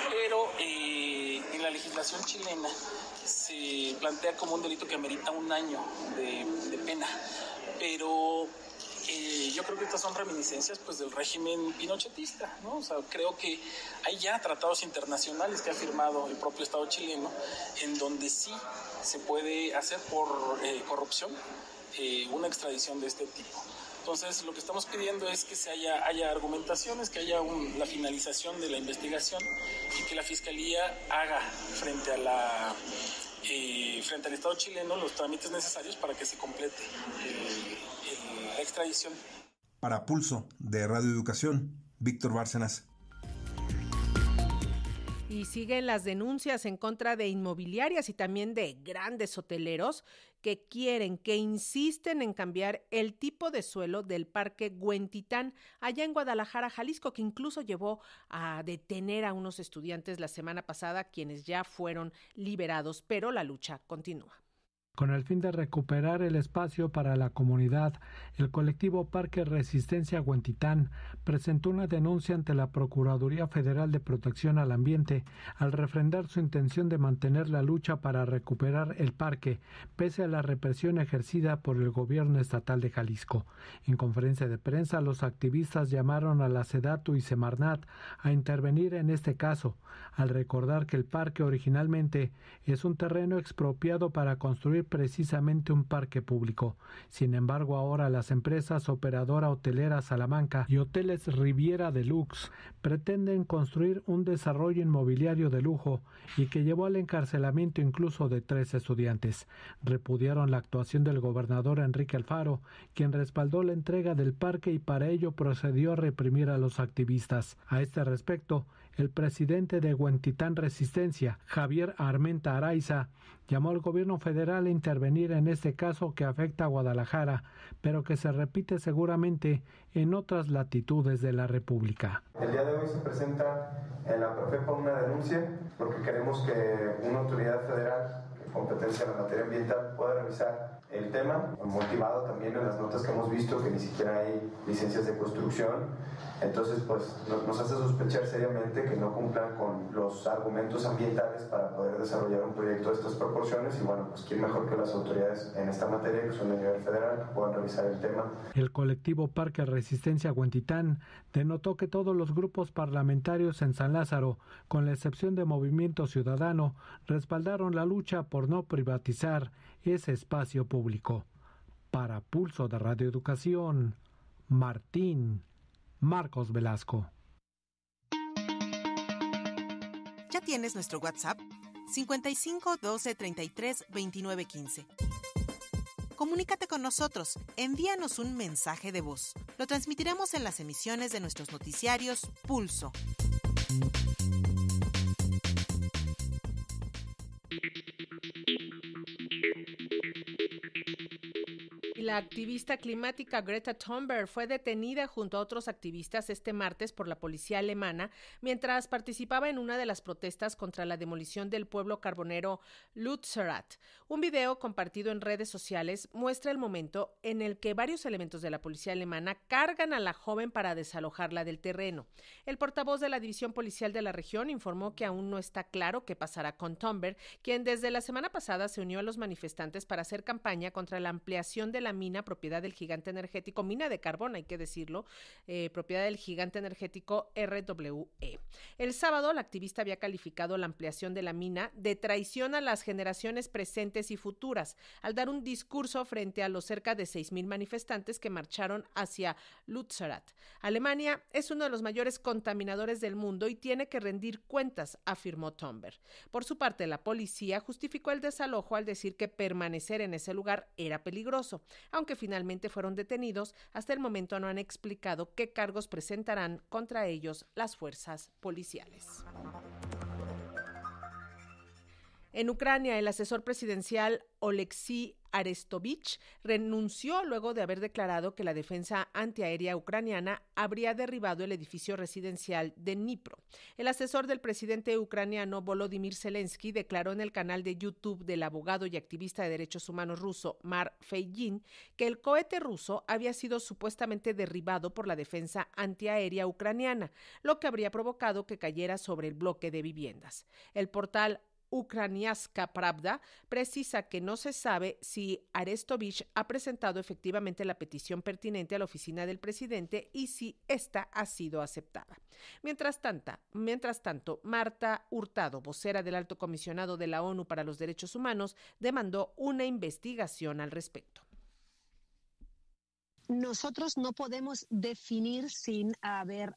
Pero eh, en la legislación chilena se plantea como un delito que amerita un año de, de pena. Pero yo creo que estas son reminiscencias pues del régimen pinochetista, ¿no? O sea, creo que hay ya tratados internacionales que ha firmado el propio Estado chileno en donde sí se puede hacer por eh, corrupción eh, una extradición de este tipo. Entonces, lo que estamos pidiendo es que se haya, haya argumentaciones, que haya la finalización de la investigación y que la Fiscalía haga frente a la eh, frente al Estado chileno los trámites necesarios para que se complete la extradición para Pulso de Radio Educación, Víctor Bárcenas. Y siguen las denuncias en contra de inmobiliarias y también de grandes hoteleros que quieren, que insisten en cambiar el tipo de suelo del Parque Huentitán, allá en Guadalajara, Jalisco, que incluso llevó a detener a unos estudiantes la semana pasada, quienes ya fueron liberados, pero la lucha continúa. Con el fin de recuperar el espacio para la comunidad, el colectivo Parque Resistencia Huentitán presentó una denuncia ante la Procuraduría Federal de Protección al Ambiente al refrendar su intención de mantener la lucha para recuperar el parque, pese a la represión ejercida por el gobierno estatal de Jalisco. En conferencia de prensa, los activistas llamaron a la SEDATU y Semarnat a intervenir en este caso, al recordar que el parque originalmente es un terreno expropiado para construir precisamente un parque público. Sin embargo, ahora las empresas Operadora Hotelera Salamanca y Hoteles Riviera Deluxe pretenden construir un desarrollo inmobiliario de lujo y que llevó al encarcelamiento incluso de tres estudiantes. Repudiaron la actuación del gobernador Enrique Alfaro, quien respaldó la entrega del parque y para ello procedió a reprimir a los activistas. A este respecto, el presidente de Huentitán Resistencia, Javier Armenta Araiza, llamó al gobierno federal a intervenir en este caso que afecta a Guadalajara, pero que se repite seguramente en otras latitudes de la República. El día de hoy se presenta en la una denuncia porque queremos que una autoridad federal competencia en la materia ambiental pueda revisar el tema, motivado también en las notas que hemos visto que ni siquiera hay licencias de construcción, entonces pues nos hace sospechar seriamente que no cumplan con los argumentos ambientales para poder desarrollar un proyecto de estas proporciones y bueno, pues quién mejor que las autoridades en esta materia que son a nivel federal puedan revisar el tema. El colectivo Parque Resistencia Huentitán denotó que todos los grupos parlamentarios en San Lázaro, con la excepción de Movimiento Ciudadano, respaldaron la lucha por no privatizar ese espacio público. Para Pulso de Radio Educación, Martín Marcos Velasco. ¿Ya tienes nuestro WhatsApp? 55 12 33 29 15. Comunícate con nosotros, envíanos un mensaje de voz. Lo transmitiremos en las emisiones de nuestros noticiarios Pulso. La activista climática Greta Thunberg fue detenida junto a otros activistas este martes por la policía alemana mientras participaba en una de las protestas contra la demolición del pueblo carbonero Lutzerat. Un video compartido en redes sociales muestra el momento en el que varios elementos de la policía alemana cargan a la joven para desalojarla del terreno. El portavoz de la división policial de la región informó que aún no está claro qué pasará con Thunberg, quien desde la semana pasada se unió a los manifestantes para hacer campaña contra la ampliación de la mina propiedad del gigante energético, mina de carbón, hay que decirlo, eh, propiedad del gigante energético RWE. El sábado, la activista había calificado la ampliación de la mina de traición a las generaciones presentes y futuras, al dar un discurso frente a los cerca de 6.000 manifestantes que marcharon hacia Lutzerat. Alemania es uno de los mayores contaminadores del mundo y tiene que rendir cuentas, afirmó Tomber. Por su parte, la policía justificó el desalojo al decir que permanecer en ese lugar era peligroso aunque finalmente fueron detenidos, hasta el momento no han explicado qué cargos presentarán contra ellos las fuerzas policiales. En Ucrania, el asesor presidencial Oleksiy Arestovich renunció luego de haber declarado que la defensa antiaérea ucraniana habría derribado el edificio residencial de Dnipro. El asesor del presidente ucraniano Volodymyr Zelensky declaró en el canal de YouTube del abogado y activista de derechos humanos ruso Mar Feijin que el cohete ruso había sido supuestamente derribado por la defensa antiaérea ucraniana, lo que habría provocado que cayera sobre el bloque de viviendas. El portal Ucraniaska Pravda precisa que no se sabe si Arestovich ha presentado efectivamente la petición pertinente a la oficina del presidente y si esta ha sido aceptada. Mientras tanto, mientras tanto, Marta Hurtado, vocera del alto comisionado de la ONU para los Derechos Humanos, demandó una investigación al respecto. Nosotros no podemos definir sin haber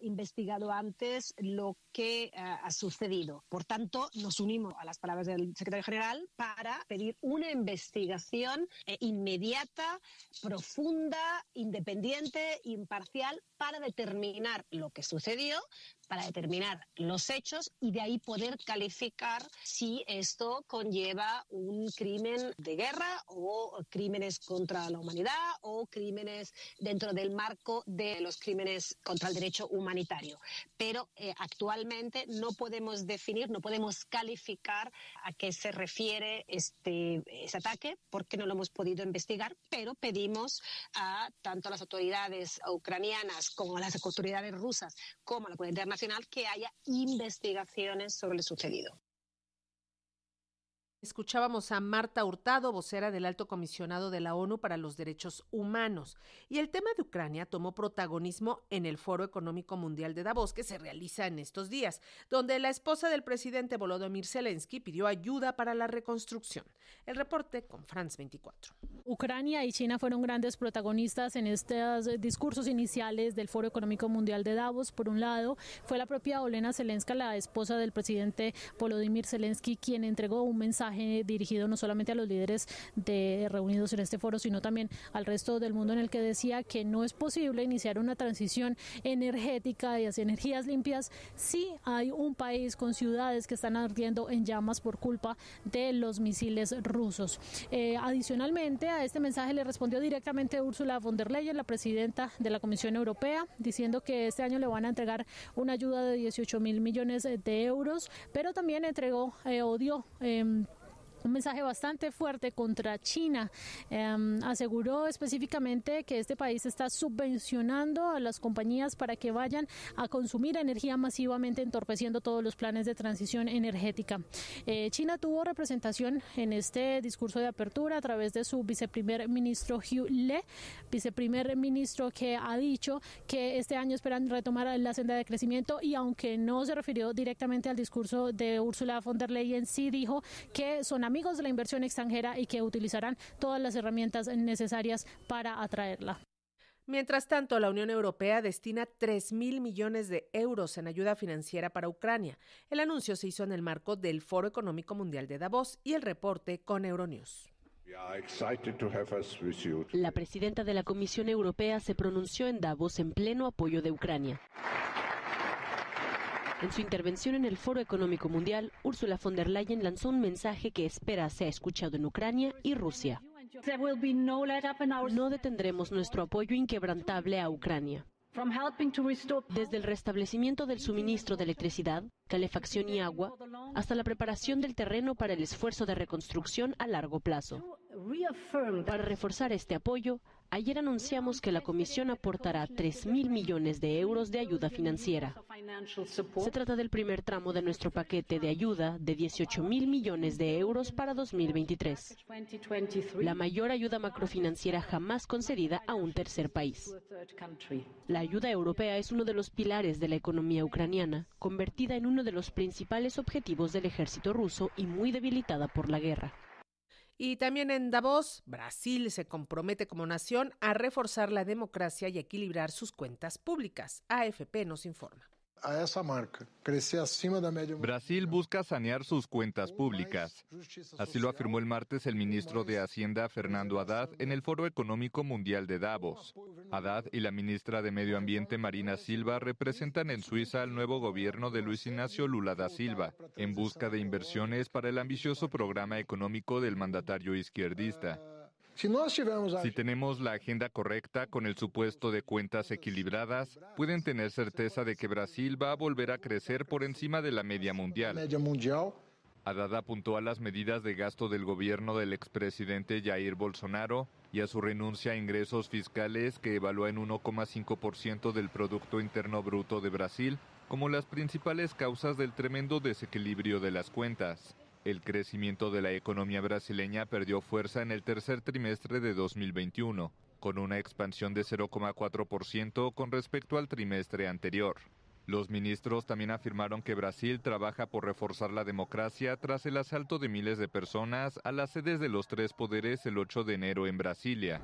investigado antes lo que eh, ha sucedido. Por tanto, nos unimos a las palabras del secretario general para pedir una investigación eh, inmediata, profunda, independiente, imparcial, para determinar lo que sucedió, para determinar los hechos y de ahí poder calificar si esto conlleva un crimen de guerra o crímenes contra la humanidad o crímenes dentro del marco de los crímenes contra el derecho humanitario. Pero eh, actualmente no podemos definir, no podemos calificar a qué se refiere este, ese ataque porque no lo hemos podido investigar, pero pedimos a tanto las autoridades ucranianas como a las autoridades rusas como a la comunidad internacional que haya investigaciones sobre lo sucedido. Escuchábamos a Marta Hurtado, vocera del Alto Comisionado de la ONU para los Derechos Humanos. Y el tema de Ucrania tomó protagonismo en el Foro Económico Mundial de Davos, que se realiza en estos días, donde la esposa del presidente Volodymyr Zelensky pidió ayuda para la reconstrucción. El reporte con France 24. Ucrania y China fueron grandes protagonistas en estos eh, discursos iniciales del Foro Económico Mundial de Davos. Por un lado, fue la propia Olena Zelenska, la esposa del presidente Volodymyr Zelensky, quien entregó un mensaje dirigido no solamente a los líderes de reunidos en este foro, sino también al resto del mundo en el que decía que no es posible iniciar una transición energética y hacia energías limpias si hay un país con ciudades que están ardiendo en llamas por culpa de los misiles rusos. Eh, adicionalmente a este mensaje le respondió directamente Ursula von der Leyen, la presidenta de la Comisión Europea, diciendo que este año le van a entregar una ayuda de 18 mil millones de euros, pero también entregó eh, odio em, un mensaje bastante fuerte contra China. Em, aseguró específicamente que este país está subvencionando a las compañías para que vayan a consumir energía masivamente, entorpeciendo todos los planes de transición energética. Eh, China tuvo representación en este discurso de apertura a través de su viceprimer ministro Hugh Le, viceprimer ministro que ha dicho que este año esperan retomar la senda de crecimiento y aunque no se refirió directamente al discurso de Ursula von der Leyen, sí dijo que son amigos de la inversión extranjera y que utilizarán todas las herramientas necesarias para atraerla. Mientras tanto, la Unión Europea destina 3 mil millones de euros en ayuda financiera para Ucrania. El anuncio se hizo en el marco del Foro Económico Mundial de Davos y el reporte con Euronews. La presidenta de la Comisión Europea se pronunció en Davos en pleno apoyo de Ucrania. En su intervención en el Foro Económico Mundial, Ursula von der Leyen lanzó un mensaje que espera sea escuchado en Ucrania y Rusia. No detendremos nuestro apoyo inquebrantable a Ucrania. Desde el restablecimiento del suministro de electricidad, calefacción y agua, hasta la preparación del terreno para el esfuerzo de reconstrucción a largo plazo. Para reforzar este apoyo, Ayer anunciamos que la Comisión aportará 3.000 millones de euros de ayuda financiera. Se trata del primer tramo de nuestro paquete de ayuda de 18.000 millones de euros para 2023, la mayor ayuda macrofinanciera jamás concedida a un tercer país. La ayuda europea es uno de los pilares de la economía ucraniana, convertida en uno de los principales objetivos del ejército ruso y muy debilitada por la guerra. Y también en Davos, Brasil se compromete como nación a reforzar la democracia y equilibrar sus cuentas públicas. AFP nos informa. Brasil busca sanear sus cuentas públicas. Así lo afirmó el martes el ministro de Hacienda Fernando Haddad en el Foro Económico Mundial de Davos. Haddad y la ministra de Medio Ambiente Marina Silva representan en Suiza al nuevo gobierno de Luis Ignacio Lula da Silva en busca de inversiones para el ambicioso programa económico del mandatario izquierdista. Si tenemos la agenda correcta con el supuesto de cuentas equilibradas, pueden tener certeza de que Brasil va a volver a crecer por encima de la media mundial. Haddad apuntó a las medidas de gasto del gobierno del expresidente Jair Bolsonaro y a su renuncia a ingresos fiscales que evalúa en 1,5% del Producto Interno Bruto de Brasil como las principales causas del tremendo desequilibrio de las cuentas. El crecimiento de la economía brasileña perdió fuerza en el tercer trimestre de 2021, con una expansión de 0,4% con respecto al trimestre anterior. Los ministros también afirmaron que Brasil trabaja por reforzar la democracia tras el asalto de miles de personas a las sedes de los tres poderes el 8 de enero en Brasilia.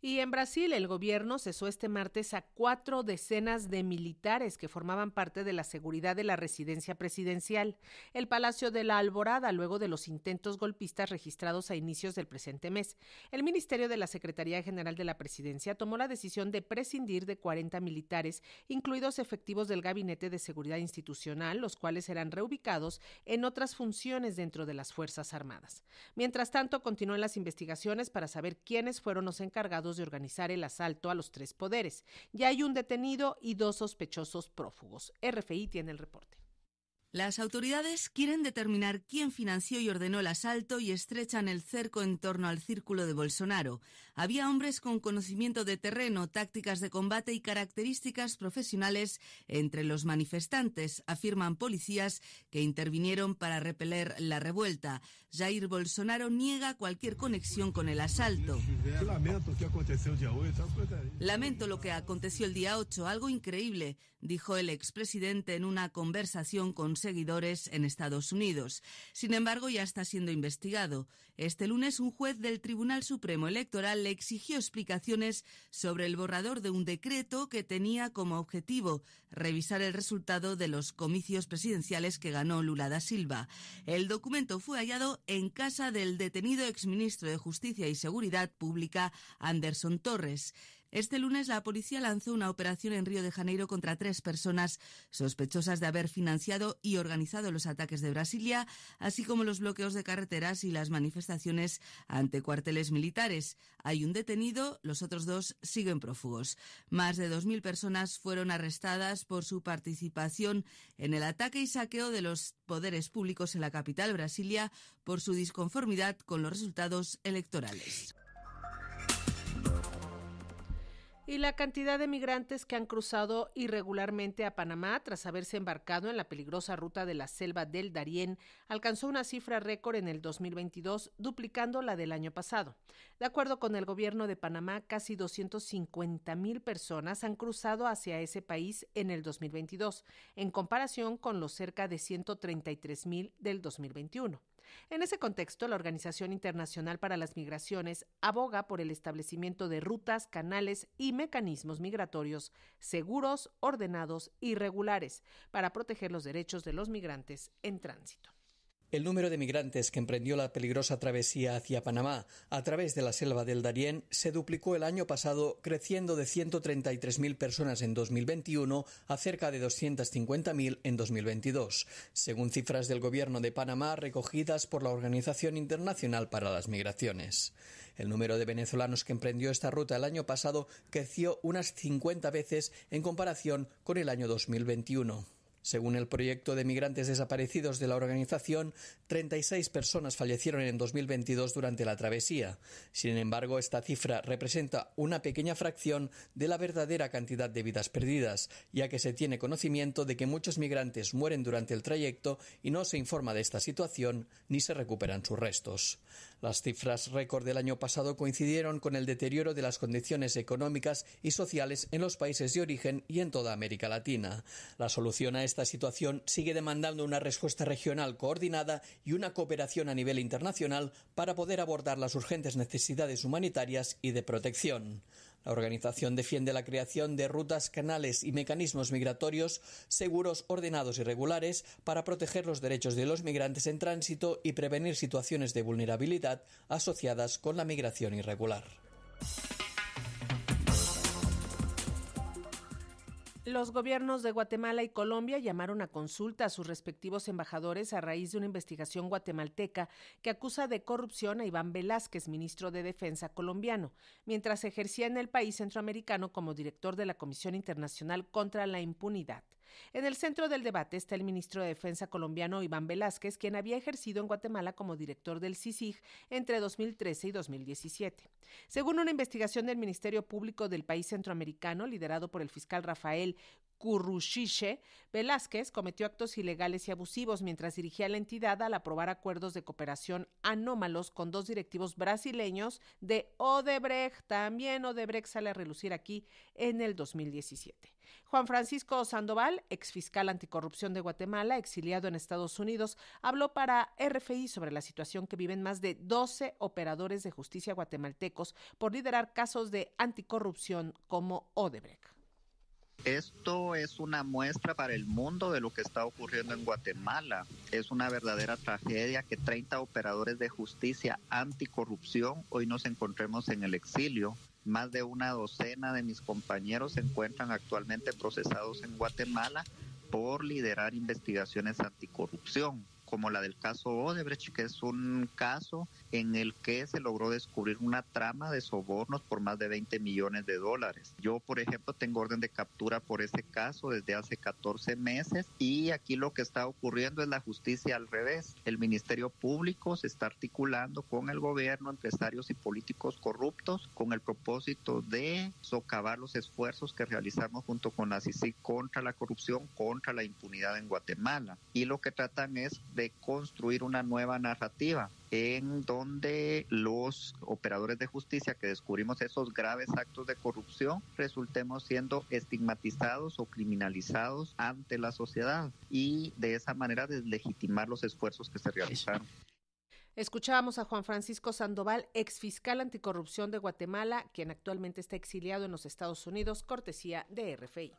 Y en Brasil, el gobierno cesó este martes a cuatro decenas de militares que formaban parte de la seguridad de la residencia presidencial, el Palacio de la Alborada, luego de los intentos golpistas registrados a inicios del presente mes. El Ministerio de la Secretaría General de la Presidencia tomó la decisión de prescindir de 40 militares, incluidos efectivos del Gabinete de Seguridad Institucional, los cuales serán reubicados en otras funciones dentro de las Fuerzas Armadas. Mientras tanto, continúan las investigaciones para saber quiénes fueron los encargados de organizar el asalto a los tres poderes. Ya hay un detenido y dos sospechosos prófugos. RFI tiene el reporte. Las autoridades quieren determinar quién financió y ordenó el asalto y estrechan el cerco en torno al círculo de Bolsonaro. Había hombres con conocimiento de terreno, tácticas de combate y características profesionales entre los manifestantes, afirman policías que intervinieron para repeler la revuelta. Jair Bolsonaro niega cualquier conexión con el asalto. Lamento lo que aconteció el día 8, algo increíble dijo el expresidente en una conversación con seguidores en Estados Unidos. Sin embargo, ya está siendo investigado. Este lunes, un juez del Tribunal Supremo Electoral le exigió explicaciones sobre el borrador de un decreto que tenía como objetivo revisar el resultado de los comicios presidenciales que ganó Lula da Silva. El documento fue hallado en casa del detenido exministro de Justicia y Seguridad Pública, Anderson Torres. Este lunes la policía lanzó una operación en Río de Janeiro contra tres personas sospechosas de haber financiado y organizado los ataques de Brasilia, así como los bloqueos de carreteras y las manifestaciones ante cuarteles militares. Hay un detenido, los otros dos siguen prófugos. Más de 2.000 personas fueron arrestadas por su participación en el ataque y saqueo de los poderes públicos en la capital Brasilia por su disconformidad con los resultados electorales y la cantidad de migrantes que han cruzado irregularmente a Panamá tras haberse embarcado en la peligrosa ruta de la selva del Darién alcanzó una cifra récord en el 2022, duplicando la del año pasado. De acuerdo con el gobierno de Panamá, casi 250 mil personas han cruzado hacia ese país en el 2022, en comparación con los cerca de 133 mil del 2021. En ese contexto, la Organización Internacional para las Migraciones aboga por el establecimiento de rutas, canales y mecanismos migratorios seguros, ordenados y regulares para proteger los derechos de los migrantes en tránsito. El número de migrantes que emprendió la peligrosa travesía hacia Panamá a través de la selva del Darién se duplicó el año pasado, creciendo de 133.000 personas en 2021 a cerca de 250.000 en 2022, según cifras del gobierno de Panamá recogidas por la Organización Internacional para las Migraciones. El número de venezolanos que emprendió esta ruta el año pasado creció unas 50 veces en comparación con el año 2021. Según el proyecto de migrantes desaparecidos de la organización, 36 personas fallecieron en 2022 durante la travesía. Sin embargo, esta cifra representa una pequeña fracción de la verdadera cantidad de vidas perdidas, ya que se tiene conocimiento de que muchos migrantes mueren durante el trayecto y no se informa de esta situación ni se recuperan sus restos. Las cifras récord del año pasado coincidieron con el deterioro de las condiciones económicas y sociales en los países de origen y en toda América Latina. La solución a esta situación sigue demandando una respuesta regional coordinada y una cooperación a nivel internacional para poder abordar las urgentes necesidades humanitarias y de protección. La organización defiende la creación de rutas, canales y mecanismos migratorios seguros, ordenados y regulares para proteger los derechos de los migrantes en tránsito y prevenir situaciones de vulnerabilidad asociadas con la migración irregular. Los gobiernos de Guatemala y Colombia llamaron a consulta a sus respectivos embajadores a raíz de una investigación guatemalteca que acusa de corrupción a Iván Velázquez, ministro de Defensa colombiano, mientras ejercía en el país centroamericano como director de la Comisión Internacional contra la Impunidad. En el centro del debate está el ministro de Defensa colombiano Iván Velázquez, quien había ejercido en Guatemala como director del CICIG entre 2013 y 2017. Según una investigación del Ministerio Público del país centroamericano, liderado por el fiscal Rafael Currushiche Velázquez cometió actos ilegales y abusivos mientras dirigía la entidad al aprobar acuerdos de cooperación anómalos con dos directivos brasileños de Odebrecht. También Odebrecht sale a relucir aquí en el 2017. Juan Francisco Sandoval, ex fiscal anticorrupción de Guatemala, exiliado en Estados Unidos, habló para RFI sobre la situación que viven más de 12 operadores de justicia guatemaltecos por liderar casos de anticorrupción como Odebrecht. Esto es una muestra para el mundo de lo que está ocurriendo en Guatemala. Es una verdadera tragedia que 30 operadores de justicia anticorrupción hoy nos encontremos en el exilio. Más de una docena de mis compañeros se encuentran actualmente procesados en Guatemala por liderar investigaciones anticorrupción, como la del caso Odebrecht, que es un caso en el que se logró descubrir una trama de sobornos por más de 20 millones de dólares. Yo, por ejemplo, tengo orden de captura por ese caso desde hace 14 meses y aquí lo que está ocurriendo es la justicia al revés. El Ministerio Público se está articulando con el gobierno, empresarios y políticos corruptos con el propósito de socavar los esfuerzos que realizamos junto con la CICI... contra la corrupción, contra la impunidad en Guatemala. Y lo que tratan es de construir una nueva narrativa en donde los operadores de justicia que descubrimos esos graves actos de corrupción resultemos siendo estigmatizados o criminalizados ante la sociedad y de esa manera deslegitimar los esfuerzos que se realizaron. Escuchábamos a Juan Francisco Sandoval, ex fiscal anticorrupción de Guatemala, quien actualmente está exiliado en los Estados Unidos, cortesía de RFI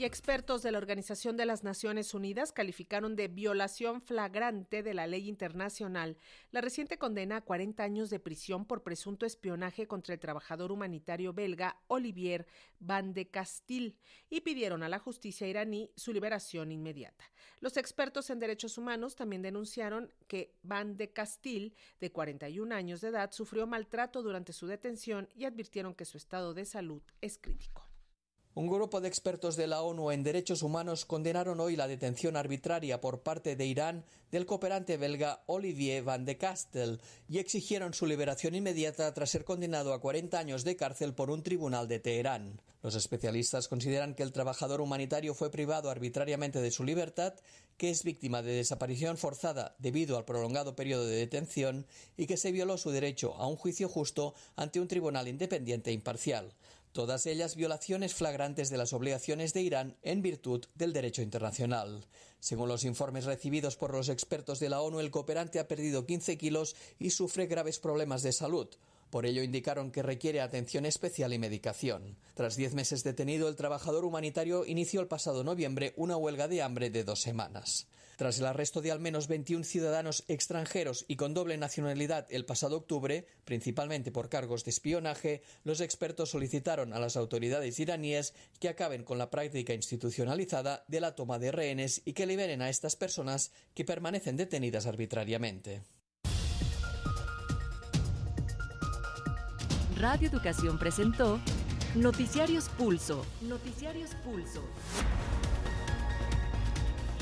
y expertos de la Organización de las Naciones Unidas calificaron de violación flagrante de la ley internacional la reciente condena a 40 años de prisión por presunto espionaje contra el trabajador humanitario belga Olivier Van de Castil y pidieron a la justicia iraní su liberación inmediata. Los expertos en derechos humanos también denunciaron que Van de Castil, de 41 años de edad, sufrió maltrato durante su detención y advirtieron que su estado de salud es crítico. Un grupo de expertos de la ONU en derechos humanos condenaron hoy la detención arbitraria por parte de Irán del cooperante belga Olivier van de Castel y exigieron su liberación inmediata tras ser condenado a 40 años de cárcel por un tribunal de Teherán. Los especialistas consideran que el trabajador humanitario fue privado arbitrariamente de su libertad, que es víctima de desaparición forzada debido al prolongado periodo de detención y que se violó su derecho a un juicio justo ante un tribunal independiente e imparcial todas ellas violaciones flagrantes de las obligaciones de Irán en virtud del derecho internacional. Según los informes recibidos por los expertos de la ONU, el cooperante ha perdido 15 kilos y sufre graves problemas de salud. Por ello indicaron que requiere atención especial y medicación. Tras diez meses detenido, el trabajador humanitario inició el pasado noviembre una huelga de hambre de dos semanas. Tras el arresto de al menos 21 ciudadanos extranjeros y con doble nacionalidad el pasado octubre, principalmente por cargos de espionaje, los expertos solicitaron a las autoridades iraníes que acaben con la práctica institucionalizada de la toma de rehenes y que liberen a estas personas que permanecen detenidas arbitrariamente. Radio Educación presentó Noticiarios Pulso. Noticiarios Pulso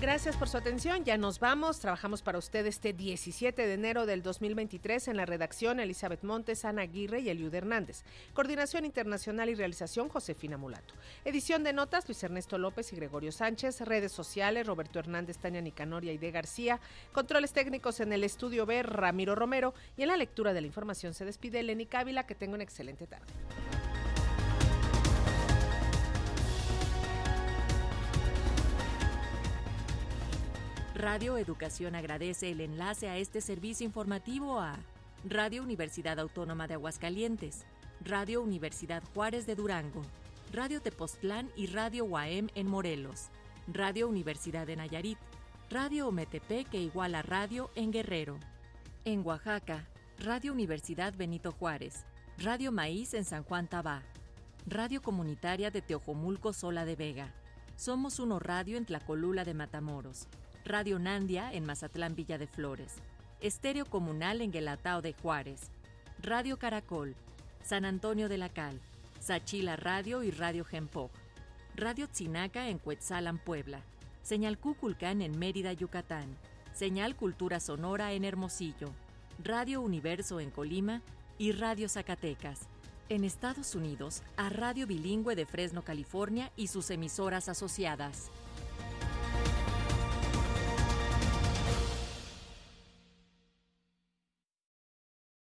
Gracias por su atención. Ya nos vamos. Trabajamos para usted este 17 de enero del 2023 en la redacción Elizabeth Montes, Ana Aguirre y Eliud Hernández. Coordinación Internacional y Realización Josefina Mulato. Edición de notas Luis Ernesto López y Gregorio Sánchez. Redes sociales Roberto Hernández, Tania Nicanoria y De García. Controles técnicos en el estudio B Ramiro Romero. Y en la lectura de la información se despide Eleni Cávila. Que tenga una excelente tarde. Radio Educación agradece el enlace a este servicio informativo a Radio Universidad Autónoma de Aguascalientes, Radio Universidad Juárez de Durango, Radio Tepoztlán y Radio UAM en Morelos, Radio Universidad de Nayarit, Radio OMTP que iguala Radio en Guerrero. En Oaxaca, Radio Universidad Benito Juárez, Radio Maíz en San Juan Tabá, Radio Comunitaria de Teojomulco Sola de Vega. Somos Uno Radio en Tlacolula de Matamoros. Radio Nandia en Mazatlán Villa de Flores, Estéreo Comunal en Guelatao de Juárez, Radio Caracol, San Antonio de la Cal, Sachila Radio y Radio Gempog, Radio Tzinaca en Cuetzalan, Puebla, Señal Cuculcán en Mérida, Yucatán, Señal Cultura Sonora en Hermosillo, Radio Universo en Colima y Radio Zacatecas. En Estados Unidos, a Radio Bilingüe de Fresno, California y sus emisoras asociadas.